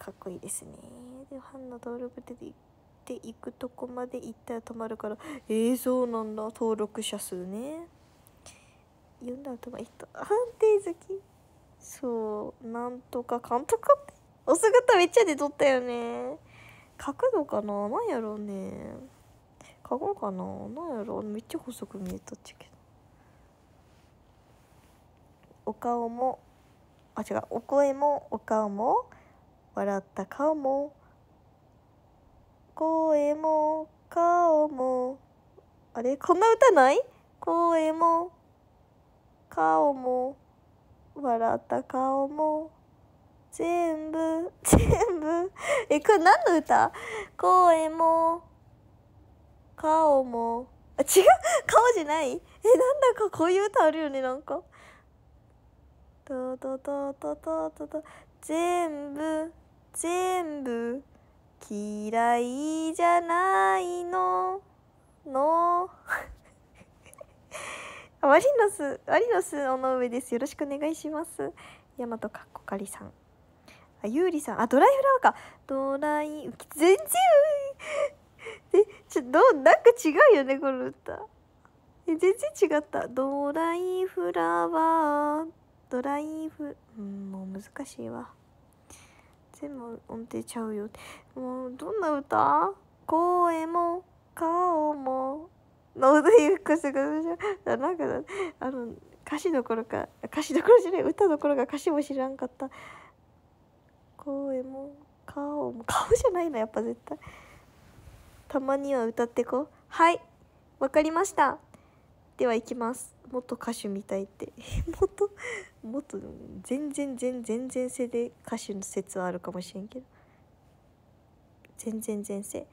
かっこいいですねでハンナ登録で行って行くとこまで行ったら止まるからええー、そうなんだ登録者数ね読んだ後は人判定好きそうなんとか監督ってお姿めっちゃでとったよね書くのかななんやろうね書こうかななんやろうめっちゃ細く見えとっちゃけどお顔もあ違うお声もお顔も笑った顔も声も顔もあれこんな歌ない声も顔も笑った顔も全部全部えこれ何の歌声も顔もあ違う顔じゃないえなんだかこういう歌あるよねなんか。とととととと全部全部嫌いじゃないのの ワリノスワリノスの上ですよろしくお願いします大和かっこかりさんあゆうりさんあドライフラワーかドライ全然えちょどうなんか違うよねこの歌え全然違ったドライフラワードライブうん、もう難しいわ。全部音程ちゃうよ。もう、どんな歌声も、顔も、の歌いっくすぐ、なんか、あの、歌詞どころか、歌詞どころじゃない、歌どころか歌詞も知らんかった。声も、顔も、顔じゃないな、やっぱ絶対。たまには歌ってこ。はい、わかりました。てはいきますと歌手みたいって っと、全然全然前世で歌手の説はあるかもしれんけど全然全然。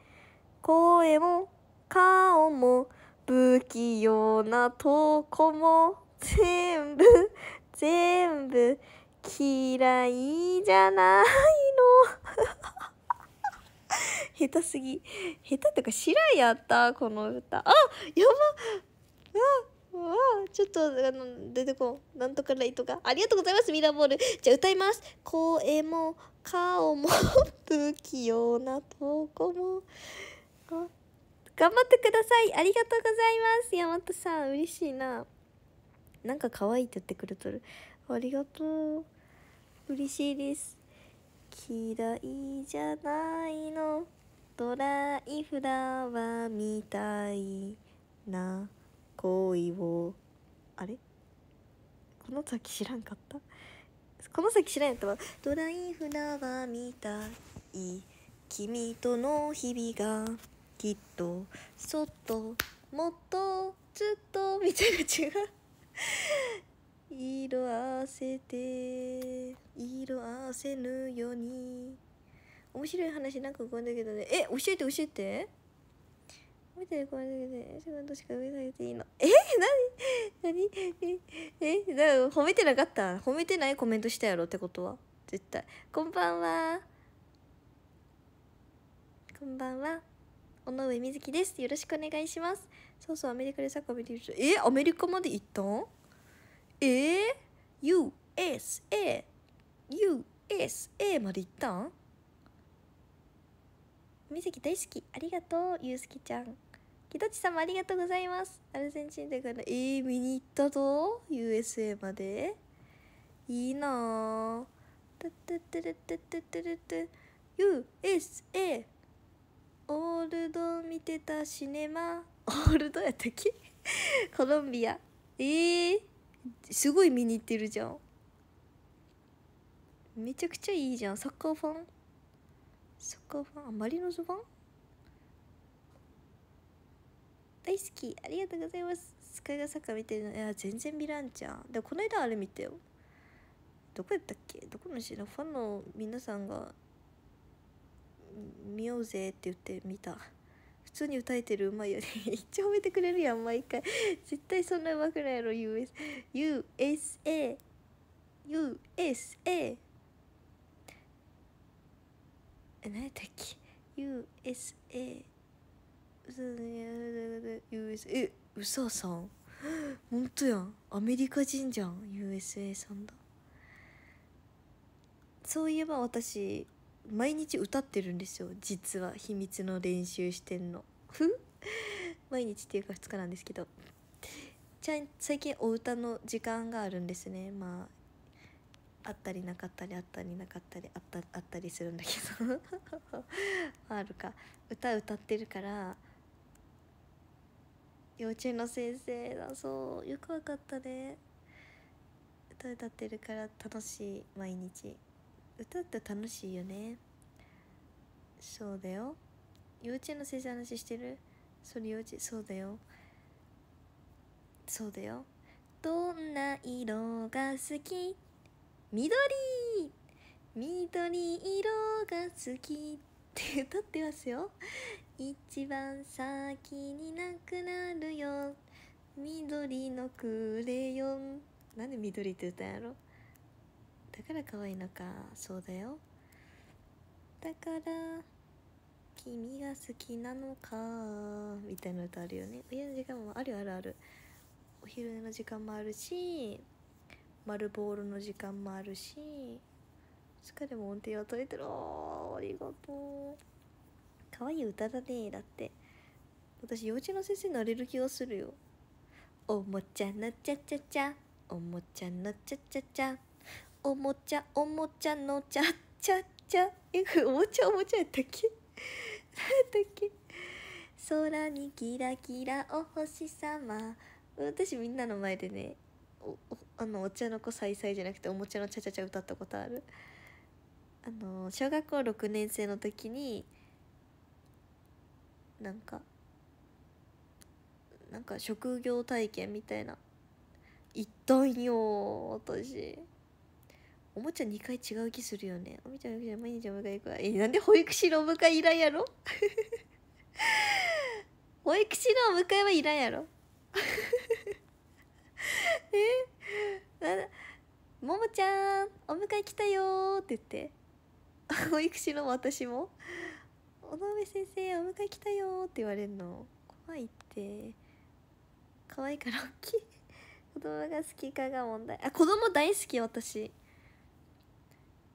声も顔も不器用なとこも全部全部嫌いじゃないの 下手すぎ下手ってか知らんやったこの歌あやばうわあちょっとあの出てこうなんとかライトがありがとうございますミラーボールじゃあ歌います声も顔も不器用なとこも頑張ってくださいありがとうございます山本さん嬉しいななんか可愛いって言ってくれとるありがとう嬉しいです嫌いじゃないのドライフラワーみたいな恋をあれこの先知らんかったこの先知らんやったわドライフラワーみたい君との日々がきっとそっともっとずっとみたいな違う色あせて色あせぬように面白い話なんかこえんだけどねえ教えて教えて見てこれだけでセカンしか上下げていいのえなになにええだ褒めてなかった褒めてないコメントしたやろってことは絶対こんばんはこんばんは尾上瑞希ですよろしくお願いしますそうそうアメリカでサッカー見てるえアメリカまで行ったんえー、USA USA まで行ったん瑞希大好きありがとうゆうすきちゃん木戸様ありがとうございますアルゼンチンだからえー、見に行ったぞ USA までいいなあ USA オールド見てたシネマオールドやったっけコロンビアえー、すごい見に行ってるじゃんめちゃくちゃいいじゃんサッカーファンサッカーファンあマリノスファン大好きありがとうございますスカイがサッカー見てるのいや全然見らんじゃんでこの間あれ見てよどこやったっけどこの市のファンの皆さんが見ようぜって言って見た普通に歌えてるうまいよね 一応褒めてくれるやん毎回絶対そんなうまくないやろ US USA USA え何やったっけ USA えウサさんほんとやんアメリカ人じゃん USA さんだそういえば私毎日歌ってるんですよ実は秘密の練習してんの毎日っていうか2日なんですけどちゃ最近お歌の時間があるんですねまああったりなかったりあったりなかったりあったあったりするんだけど あるか歌歌ってるから幼稚園の先生だそうよくわかったね歌歌ってるから楽しい毎日歌って楽しいよねそうだよ幼稚園の先生話してるそれ幼稚そうだよそうだよどんな色が好き緑緑色が好きって歌ってますよ一番先になくなるよ緑のクレヨンなんで緑って言ったんやろだから可愛いのかそうだよだから君が好きなのかみたいな歌あるよねお昼の時間もあるあるあるお昼寝の時間もあるし丸ボールの時間もあるし疲かでも音程を取れてるありがとう可愛い歌だねだって私幼稚園の先生になれる気がするよおもちゃのちゃちゃちゃおもちゃのちゃちゃちゃおもちゃおもちゃのちゃちゃちゃえこれおもちゃおもちゃやったっけ何やったっけ空にキラキラお星様私みんなの前でねおあのお茶の子さいさいじゃなくておもちゃのちゃちゃちゃ歌ったことあるあの小学校6年生の時になんかなんか職業体験みたいな行ったんよ私おもちゃ2回違う気するよねおもちゃお毎日お迎え行くわえなんで保育士のお迎えいらんやろ 保育士のお迎えはいらんやろ えももちゃんお迎え来たよって言って 保育士の私も「尾上先生お迎え来たよ」って言われるの怖いって可愛いから大きい子供が好きかが問題あ子供大好き私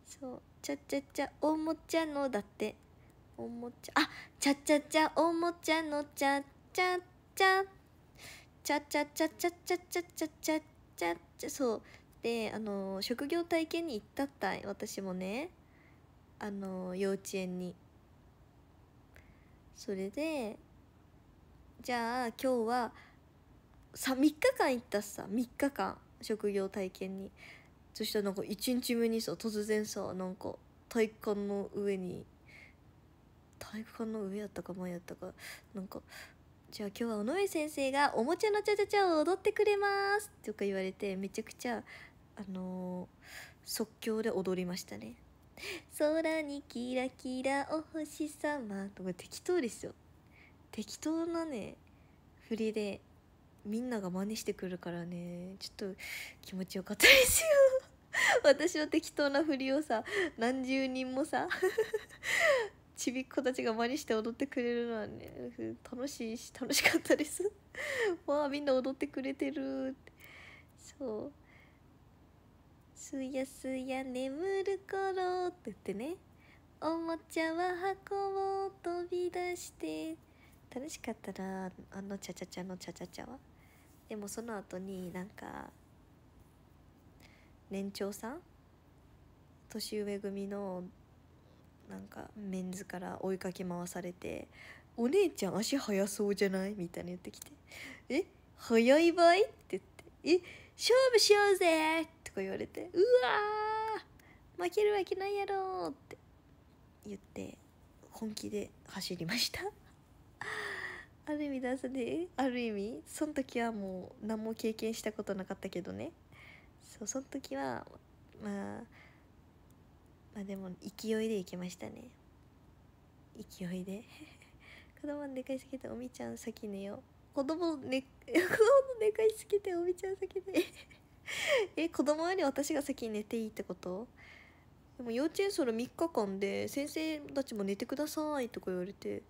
そう「ちゃちゃちゃおもちゃの」だって「おもちゃ」あ「ちゃちゃちゃおもちゃのちゃちゃちゃ」「ちゃちゃちゃちゃちゃちゃちゃちゃちゃちゃ」そうであの職業体験に行ったったい私もねあの幼稚園にそれでじゃあ今日はさ3日間行ったさ3日間職業体験にそしたらなんか1日目にさ突然さなんか体育館の上に体育館の上やったか前やったかなんか「じゃあ今日は尾上先生がおもちゃのチャチャチャを踊ってくれます」とか言われてめちゃくちゃあのー、即興で踊りましたね。空にキラキラお星様とか適当ですよ適当なね振りでみんなが真似してくるからねちょっと気持ちよかったですよ 私の適当な振りをさ何十人もさ ちびっ子たちが真似して踊ってくれるのはね楽しいし楽しかったです わあみんな踊ってくれてるそうすやすや眠る頃って言ってねおもちゃは箱を飛び出して楽しかったらあのちゃちゃちゃのちゃちゃちゃはでもその後になんか年長さん年上組のなんかメンズから追いかけ回されて「お姉ちゃん足速そうじゃない?」みたいな言ってきて「え早いばい?」って言って「え勝負しようぜ!」ってとか言われて「うわ負けるわけないやろ」って言って本気で走りました ある意味ダンスである意味その時はもう何も経験したことなかったけどねそうその時はまあまあでも勢いで行きましたね勢いで 子供寝かしつけておみちゃん先寝よう子供ね 子供寝かしつけておみちゃん先寝 え子供より私が先に寝ていいってことでも幼稚園それ3日間で先生たちも寝てくださいとか言われて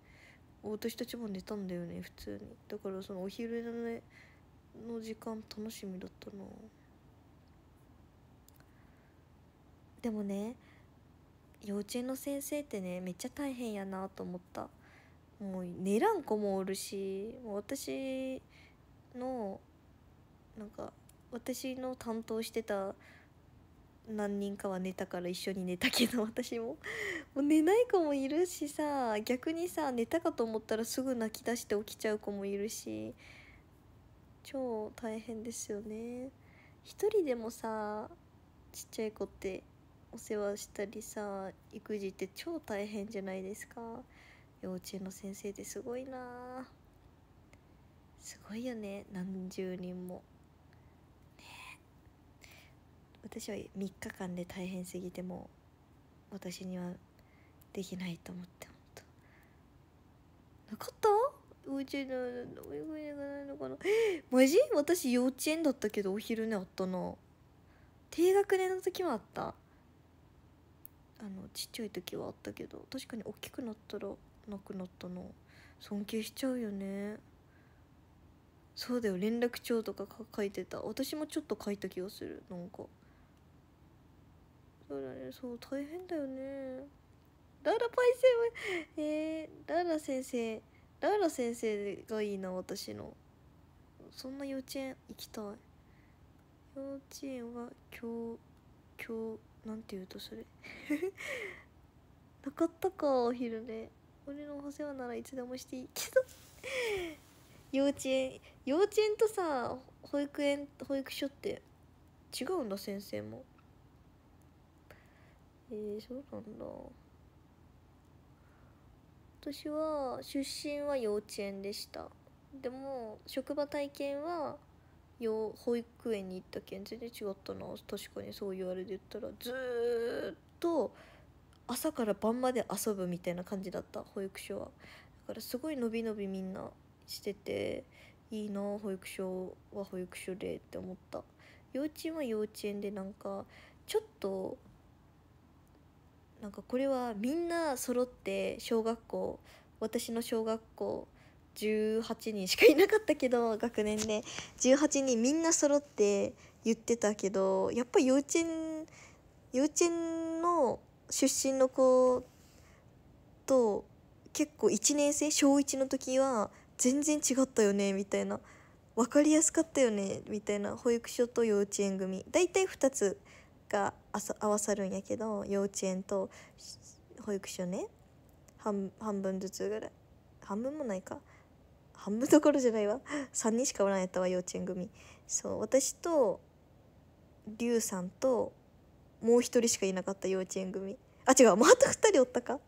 私たちも寝たんだよね普通にだからそのお昼の,、ね、の時間楽しみだったなでもね幼稚園の先生ってねめっちゃ大変やなと思ったもう寝らん子もおるしもう私のなんか私の担当してた何人かは寝たから一緒に寝たけど 私ももう寝ない子もいるしさ逆にさ寝たかと思ったらすぐ泣き出して起きちゃう子もいるし超大変ですよね一人でもさちっちゃい子ってお世話したりさ育児って超大変じゃないですか幼稚園の先生ってすごいなすごいよね何十人も。私は3日間で大変すぎてもう私にはできないと思ってほんとなかった幼稚園のどういがないのかなマジ私幼稚園だったけどお昼寝あったな低学年の時もあったあのちっちゃい時はあったけど確かに大きくなったらなくなったな尊敬しちゃうよねそうだよ連絡帳とか書いてた私もちょっと書いた気がするなんかそう大変だよねララパイセンはえー、ララ先生ララ先生がいいな私のそんな幼稚園行きたい幼稚園は今日今日なんて言うとそれ なかったかお昼で俺のお世話ならいつでもしていいけど幼稚園幼稚園とさ保育園保育所って違うんだ先生もえー、そうなんだ私は出身は幼稚園でしたでも職場体験は幼保育園に行ったけん全然違ったな確かにそう言われて言ったらずっと朝から晩まで遊ぶみたいな感じだった保育所はだからすごい伸び伸びみんなしてていいな保育所は保育所でって思った幼稚園は幼稚園でなんかちょっとなんかこれはみんな揃って小学校私の小学校18人しかいなかったけど 学年で18人みんな揃って言ってたけどやっぱ幼稚園幼稚園の出身の子と結構1年生小1の時は全然違ったよねみたいな分かりやすかったよねみたいな保育所と幼稚園組大体2つが合わさるんやけど幼稚園と保育所ね半分ずつぐらい半分もないか半分どころじゃないわ3人しかおらんやったわ幼稚園組そう私とりゅうさんともう1人しかいなかった幼稚園組あ違うまた2人おったか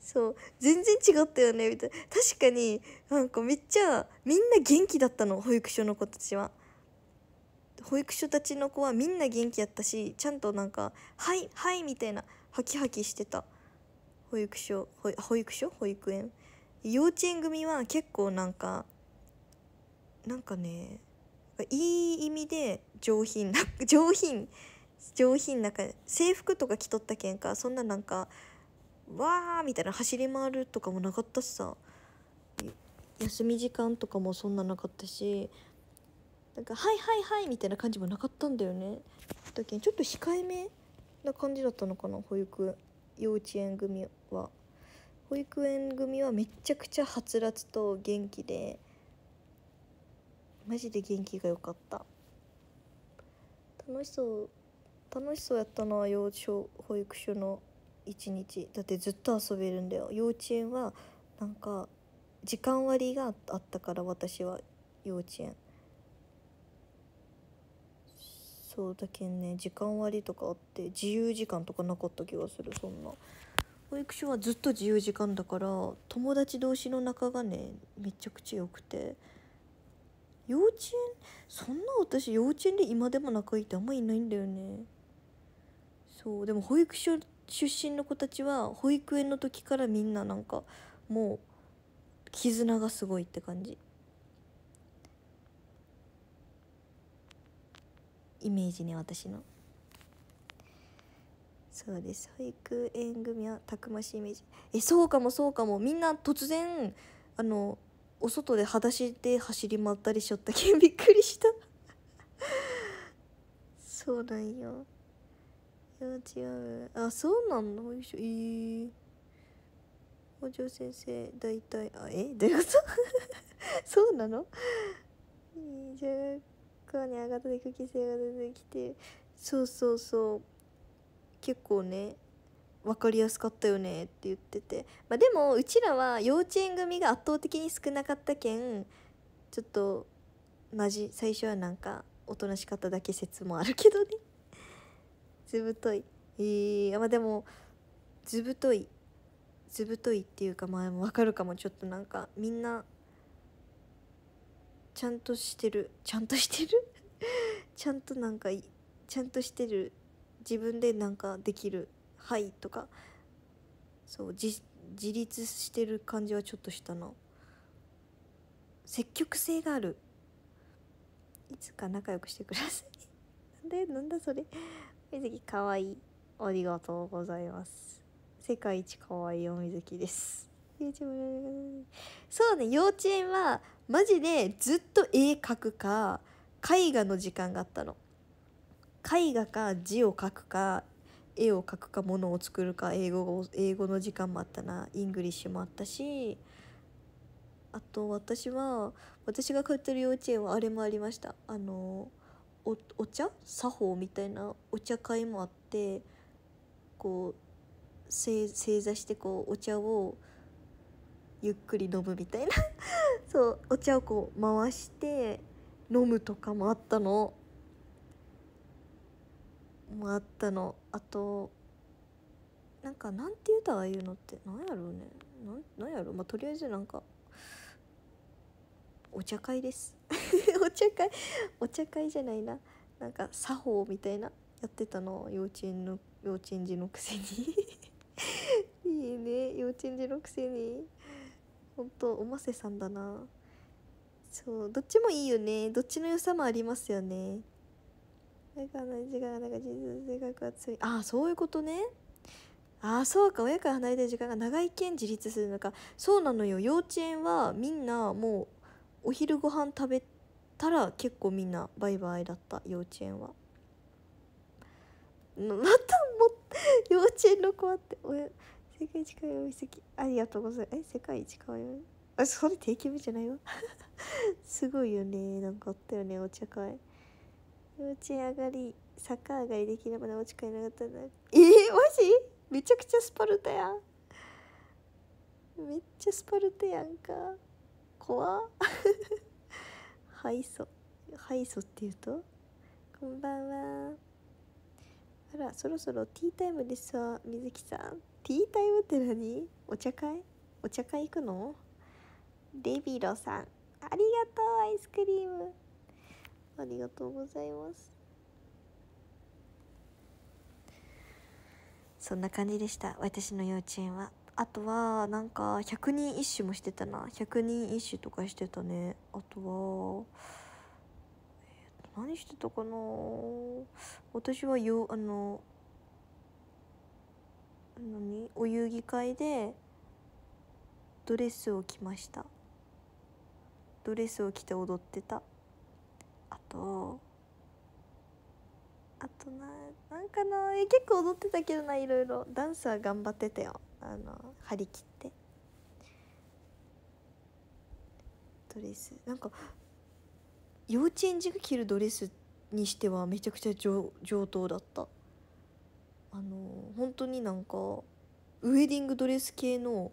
そう全然違ったよねみたいな確かになんかめっちゃみんな元気だったの保育所の子たちは。保育所たちの子はみんな元気やったしちゃんとなんか「はいはい」みたいなハキハキしてた保育所保育所保育園幼稚園組は結構なんかなんかねいい意味で上品な 上品上品なんか制服とか着とったけんかそんななんかわーみたいな走り回るとかもなかったしさ休み時間とかもそんななかったしなんか「はいはいはい」みたいな感じもなかったんだよねだけちょっと控えめな感じだったのかな保育幼稚園組は保育園組はめちゃくちゃはつらつと元気でマジで元気が良かった楽しそう楽しそうやったな幼少保育所の一日だってずっと遊べるんだよ幼稚園はなんか時間割があったから私は幼稚園そうだけんね時間割とかあって自由時間とかなかった気がするそんな保育所はずっと自由時間だから友達同士の仲がねめちゃくちゃ良くて幼稚園そんな私幼稚園で今でも仲いいってあんまいないんだよねそうでも保育所出身の子たちは保育園の時からみんななんかもう絆がすごいって感じイメージね私のそうです保育園組はたくましいイメージえそうかもそうかもみんな突然あのお外で裸足で走り回ったりしょったけんびっくりした そうなんよ幼稚園あそうなんのよいしょえー、お嬢先生大体あえどういうこと そうなのじゃあ川に上がったいく規制が出てきてそうそうそう結構ね分かりやすかったよねって言ってて、まあ、でもうちらは幼稚園組が圧倒的に少なかったけんちょっとマジ最初はなんかおとなしかっただけ説もあるけどね ずぶといえー、まあでもずぶといずぶといっていうかまあ分かるかもちょっとなんかみんなちゃんとしてるちゃんとしてる ちゃんとなんかちゃんとしてる自分でなんかできる「はい」とかそう自立してる感じはちょっとしたな積極性があるいつか仲良くしてください でなんだそれ水木かわいいありがとうございます世界一かわいいお水木ですそうね幼稚園はマジでずっと絵描くか絵画の時間があったの絵画か字を描くか絵を描くかものを作るか英語英語の時間もあったなイングリッシュもあったしあと私は私が通ってる幼稚園はあれもありましたあのおお茶作法みたいなお茶会もあってこう正座してこうお茶をゆっくり飲むみたいな そうお茶をこう回して飲むとかもあったのもあったのあとなんかなんて言うたああいうのってなんやろうねなんなんやろうまあとりあえずなんかお茶会です お茶会お茶会じゃないななんか作法みたいなやってたの幼稚園の幼稚園児のくせに いいね幼稚園児のくせにほんとおませさんだなそうどっちもいいよねどっちの良さもありますよねだから時間が人生性格は強いああそういうことねああそうか親から離れたる時間が長いけん自立するのかそうなのよ幼稚園はみんなもうお昼ご飯食べたら結構みんなバイバイだった幼稚園は またも 幼稚園の子はって親世界一可愛いお席ありがとうございますえ世界一可愛いあそれ定期目じゃないわ すごいよねなんかあったよねお茶会幼稚園上がりー上がりできるまでお茶会なかったんだえー、マジめちゃくちゃスパルタやんめっちゃスパルタやんか怖はいそはいそって言うとこんばんはあらそろそろティータイムですわみずきさんティータイムって何お茶会お茶会行くのレビロさんありがとうアイスクリームありがとうございますそんな感じでした私の幼稚園はあとはなんか100人一首もしてたな100人一首とかしてたねあとは何してたかな私はよあの何お遊戯会でドレスを着ましたドレスを着て踊ってたあとあとななんかな結構踊ってたけどないろいろダンスは頑張ってたよあの張り切ってドレスなんか幼稚園児が着るドレスにしてはめちゃくちゃ上上等だったあの本当になんかウエディングドレス系の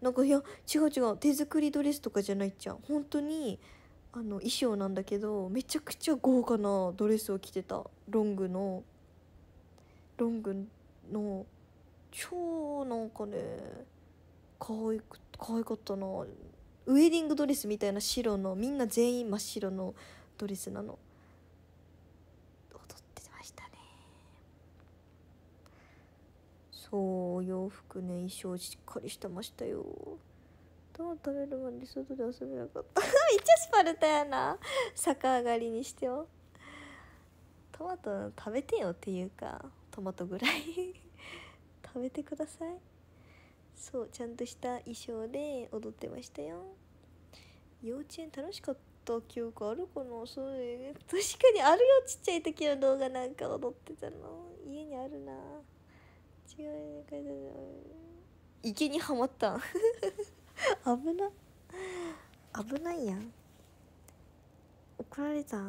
なんかいや違う違う手作りドレスとかじゃないっちゃん本当にあの衣装なんだけどめちゃくちゃ豪華なドレスを着てたロングのロングの超なんかね可愛く可愛かったなウエディングドレスみたいな白のみんな全員真っ白のドレスなのそうお洋服ね衣装しっかりしてましたよどう食べるまで外で遊べなかった めっちゃスパルタやな逆上がりにしてよ。トマト食べてよっていうかトマトぐらい 食べてくださいそうちゃんとした衣装で踊ってましたよ幼稚園楽しかった記憶あるかなそうね確かにあるよちっちゃい時の動画なんか踊ってたの家にあるな違う池にはまった 危な危ないやん怒られた違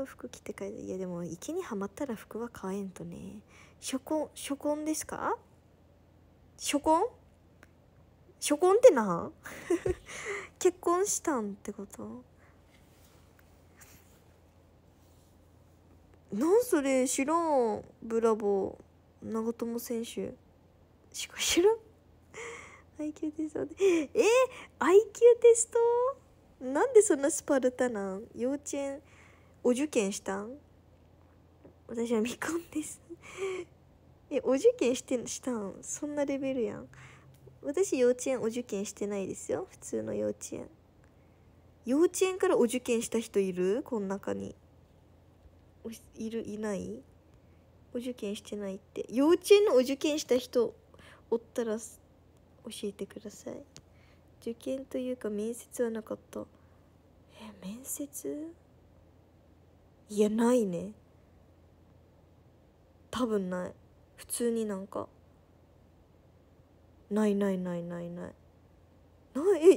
う服着て帰るいやでも池にはまったら服は買えんとね初婚初婚ですか初婚初婚ってな 結婚したんってことなんそれ知らんブラボー長友選手しか知らん IQ テストえー、IQ テストなんでそんなスパルタなん幼稚園お受験したん私は未婚です えお受験してしたんそんなレベルやん私幼稚園お受験してないですよ普通の幼稚園幼稚園からお受験した人いるこの中にいるいないお受験してないって幼稚園のお受験した人おったら教えてください受験というか面接はなかったえ面接いやないね多分ない普通になんかないないないないないない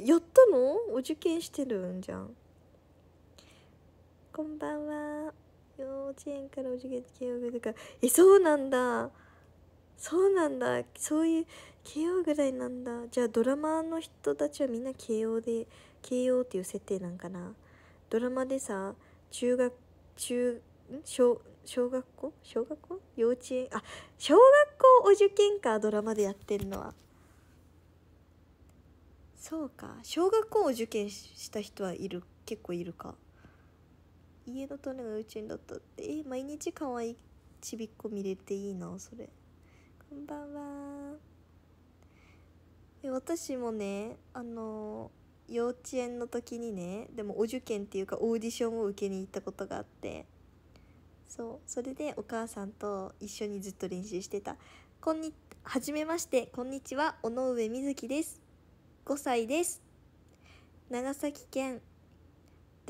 えやったのお受験してるんじゃんこんばんは幼稚園からお受験慶應具とかえそうなんだそうなんだそういう慶応ぐらいなんだじゃあドラマの人たちはみんな慶応で慶応っていう設定なんかなドラマでさ中学中小小学校小学校幼稚園あ小学校お受験かドラマでやってるのはそうか小学校を受験した人はいる結構いるか。家の種が幼稚園だったってえ毎日可愛いちびっこ見れていいなそれこんばんはえ私もねあの幼稚園の時にねでもお受験っていうかオーディションを受けに行ったことがあってそうそれでお母さんと一緒にずっと練習してたこんにはじめましてこんにちは尾上瑞希です5歳です長崎県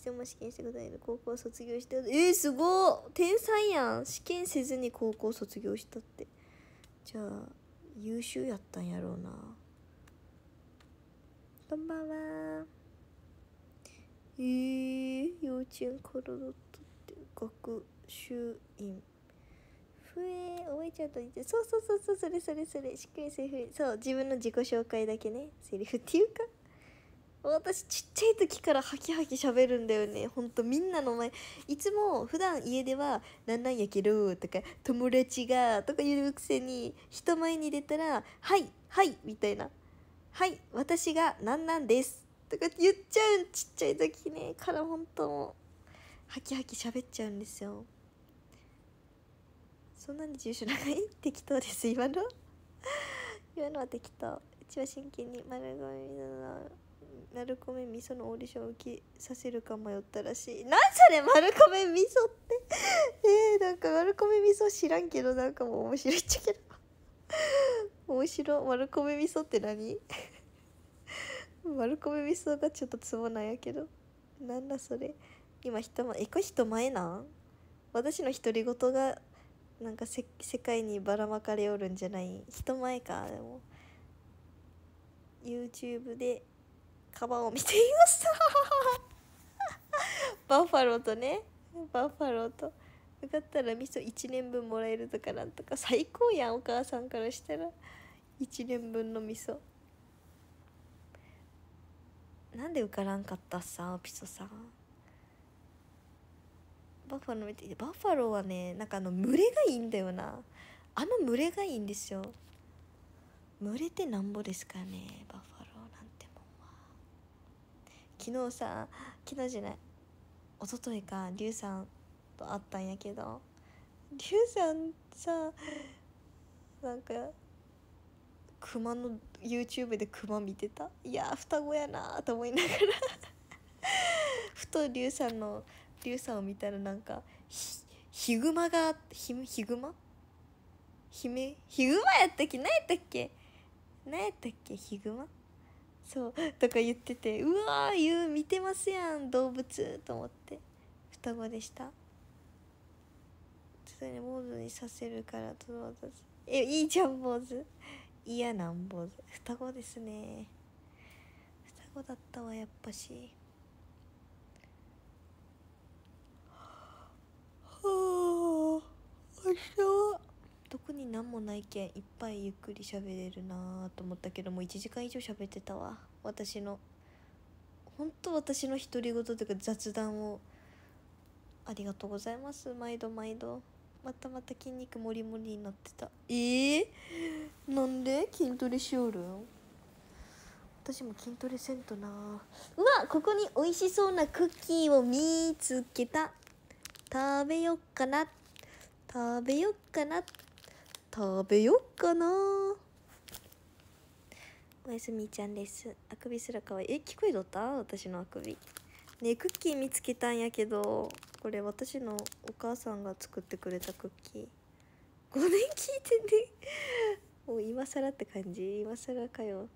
質問試験してください高校卒業したえー、すごい天才やん試験せずに高校卒業したってじゃあ優秀やったんやろうなこんばんはえー、幼稚園からだったって学習院ふえ覚えちゃんと似てそうそうそうそうそれそれそれしっかりセリフそう自分の自己紹介だけねセリフっていうか私ちっちゃい時からハキハキ喋るんだよねほんとみんなの前いつも普段家では「なんなんやけど」とか「友達が」とか言うくせに人前に出たら「はいはい」みたいな「はい私がなんなんです」とか言っちゃうちっちゃい時ねからほんとハキハキ喋っちゃうんですよそんなに住所長い適当です今の今のは適当うちは真剣に丸ごみなの丸米味噌のオーディションを受けさせるか迷ったらしいなんそれマルコメ味噌ってえー、なんかマルコメ味噌知らんけどなんかもう面白いっちゃけど面白マルコメ味噌って何マルコメ味噌がちょっとツボなんやけどなんだそれ今人前えこれ人前なん私の独り言がなんかせ世界にばらまかれおるんじゃない人前かでも YouTube で川を見ていました バッファローとねバッファローと受かったら味噌1年分もらえるとかなんとか最高やんお母さんからしたら1年分の味噌なんで受からんかったさピソさんバッファロー見てバッファローはねなんかあの群れがいいんだよなあの群れがいいんですよ群れてなんぼですかねバッファロー昨日さ昨日じゃない一昨日かリュウさんと会ったんやけどリュウさんさなんか熊の YouTube で熊見てたいや双子やなと思いながらふとリュウさんのリュウさんを見たらなんかヒグマがひヒグマメヒグマやったっけ何やったっけ何やったっけヒグマそうとか言っててうわー言う見てますやん動物と思って双子でしたそれに坊主にさせるからとろうとえいいじゃん坊主嫌なん坊主双子ですね双子だったわやっぱしはあ明日は特に何もないけんいっぱいゆっくり喋れるなと思ったけどもう1時間以上喋ってたわ私の本当私の独り言というか雑談をありがとうございます毎度毎度またまた筋肉もりもりになってたええー、なんで筋トレしよるん私も筋トレせんとなうわここに美味しそうなクッキーを見つけた食べよっかな食べよっかな食べよっかなおやすみちゃんですあくびすらかわいいえ聞こえとった私のあくびねクッキー見つけたんやけどこれ私のお母さんが作ってくれたクッキー5年聞いてね もう今更って感じ今更かよっ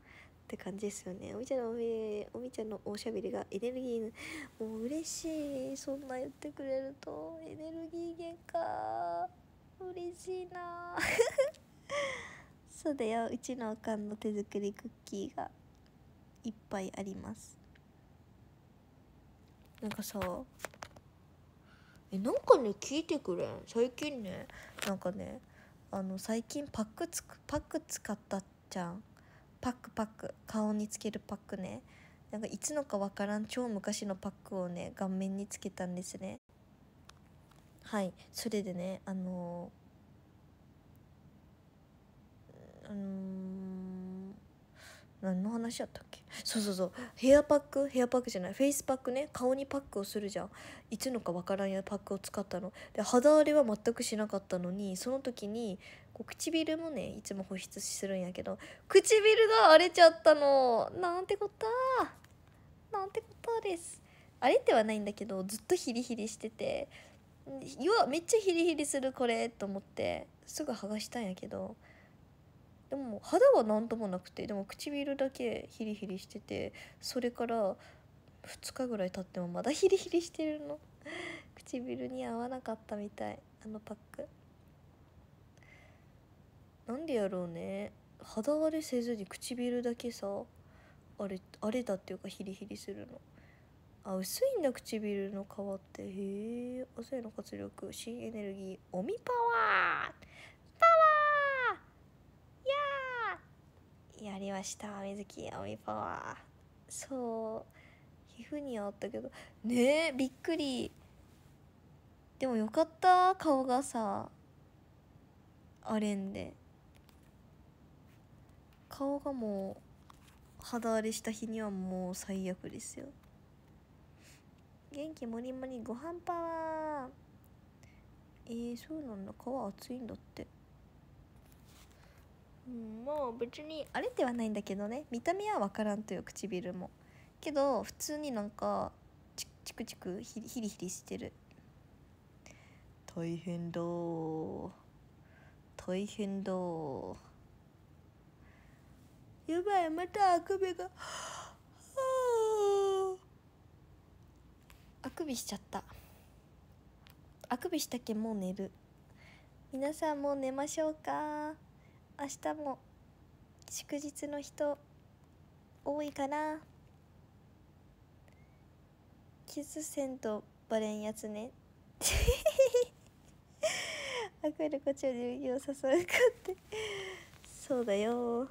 て感じですよねおみちゃんのおみおみちゃんのおしゃべりがエネルギーもう嬉しいそんな言ってくれるとエネルギー源か嬉しいな そうだようちのおかんの手作りクッキーがいっぱいありますなんかさえなんかね聞いてくれん最近ねなんかねあの最近パックつくパック使ったじゃんパックパック顔につけるパックねなんかいつのかわからん超昔のパックをね顔面につけたんですねはいそれでねあのあの何の話やったっけそうそうそうヘアパックヘアパックじゃないフェイスパックね顔にパックをするじゃんいつのかわからんやパックを使ったので肌荒れは全くしなかったのにその時にこう唇もねいつも保湿するんやけど唇が荒れちゃったのなんてことなんてことですあれではないんだけどずっとヒリヒリしててうめっちゃヒリヒリするこれと思ってすぐ剥がしたんやけどでも肌は何ともなくてでも唇だけヒリヒリしててそれから2日ぐらい経ってもまだヒリヒリしてるの 唇に合わなかったみたいあのパックなんでやろうね肌割れせずに唇だけさあれあれだっていうかヒリヒリするのあ薄いんだ唇の皮ってへえ汗の活力新エネルギーおみパワーパワーやーやりました水木おみパワーそう皮膚にあったけどねえびっくりでもよかった顔がさあれんで顔がもう肌荒れした日にはもう最悪ですよ元気もりもりご飯パワーえー、そうなんだ皮厚いんだってうんもう別にあれではないんだけどね見た目は分からんという唇もけど普通になんかチクチクヒリヒリヒリしてる大変だ大変だやばいまたあくびがあくびしちゃったあくびしたけもう寝る皆さんもう寝ましょうか明日も祝日の人多いかなキスせんとバレんやつね あくるこちらでを誘うかってそうだよ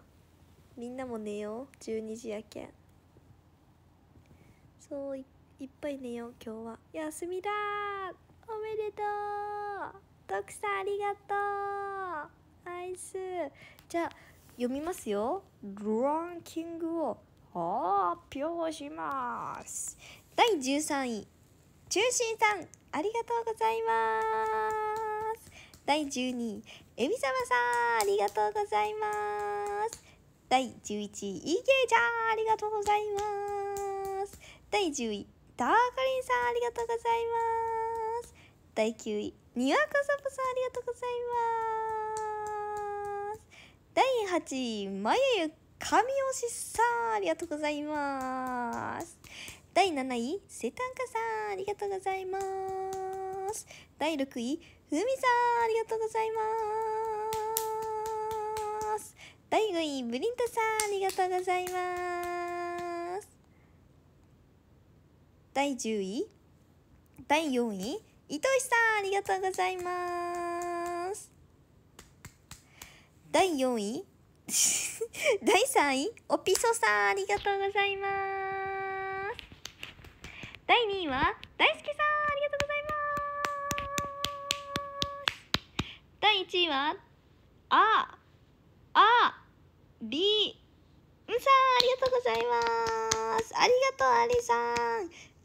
みんなも寝よう12時やけんそういっいっぱい寝よう今日は休みだおめでとう徳さんありがとうナイスじゃあ読みますよランキングを発表します第13位中心さんありがとうございます第12位エビサマさんありがとうございます第11位イケちゃんありがとうございます第10位ダーカリンさんありがとうございます第9位にわかさぽさんありがとうございます第8位まゆゆ神押しさんありがとうございます第7位セタンカさんありがとうございます第6位ふみさんありがとうございます第5位ブリンタさんありがとうございます第10位、第4位、糸井さん、ありがとうございます。第4位、第3位、おぴそさん、ありがとうございます。第2位は、大好きさん、ありがとうございます。第1位は、あ、あ、り、うんさん、ありがとうございます。ありがとう、ありさん。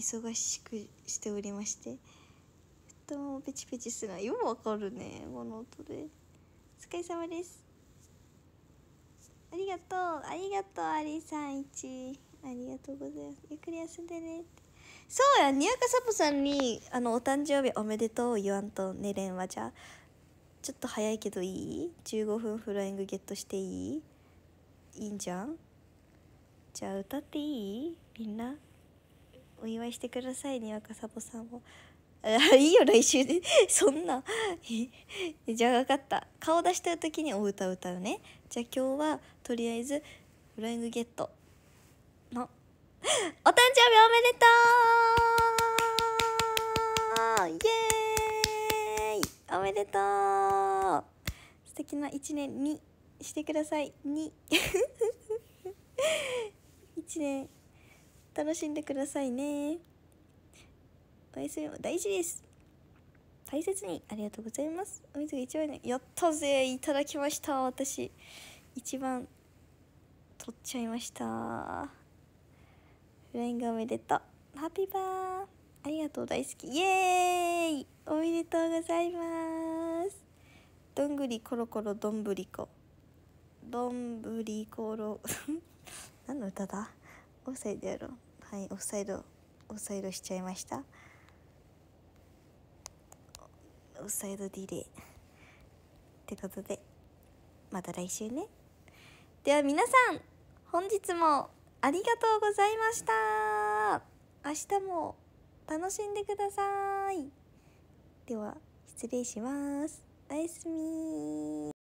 忙しくしておりましてともうペチペチするのよくわかるねこの音でお疲れ様ですありがとうありがとうアリさん1ありがとうございますゆっくり休んでねそうやにわかサポさんにあのお誕生日おめでとう言わんとねれんはじゃあちょっと早いけどいい ?15 分フライングゲットしていいいいんじゃんじゃあ歌っていいみんなお祝いしてくださいね若サボさんをあいいよ来週で そんな じゃあ分かった顔出した時にお歌を歌うねじゃあ今日はとりあえずフライングゲットのお誕生日おめでとうイエーイおめでとう素敵な一年にしてください2 1 年楽しんでくださいねおやすみも大事です大切にありがとうございますお水が一番ねやったぜいただきました私一番取っちゃいましたフライングおめでとうハッピーバーありがとう大好きイエーイおめでとうございますどんぐりコロコロどんぶりこどんぶりころ 何の歌だ ?5 歳でやろうはいオフサイドオフサイドしちゃいましたオフサイドディレイってことでまた来週ねでは皆さん本日もありがとうございました明日も楽しんでくださいでは失礼しますおやすみ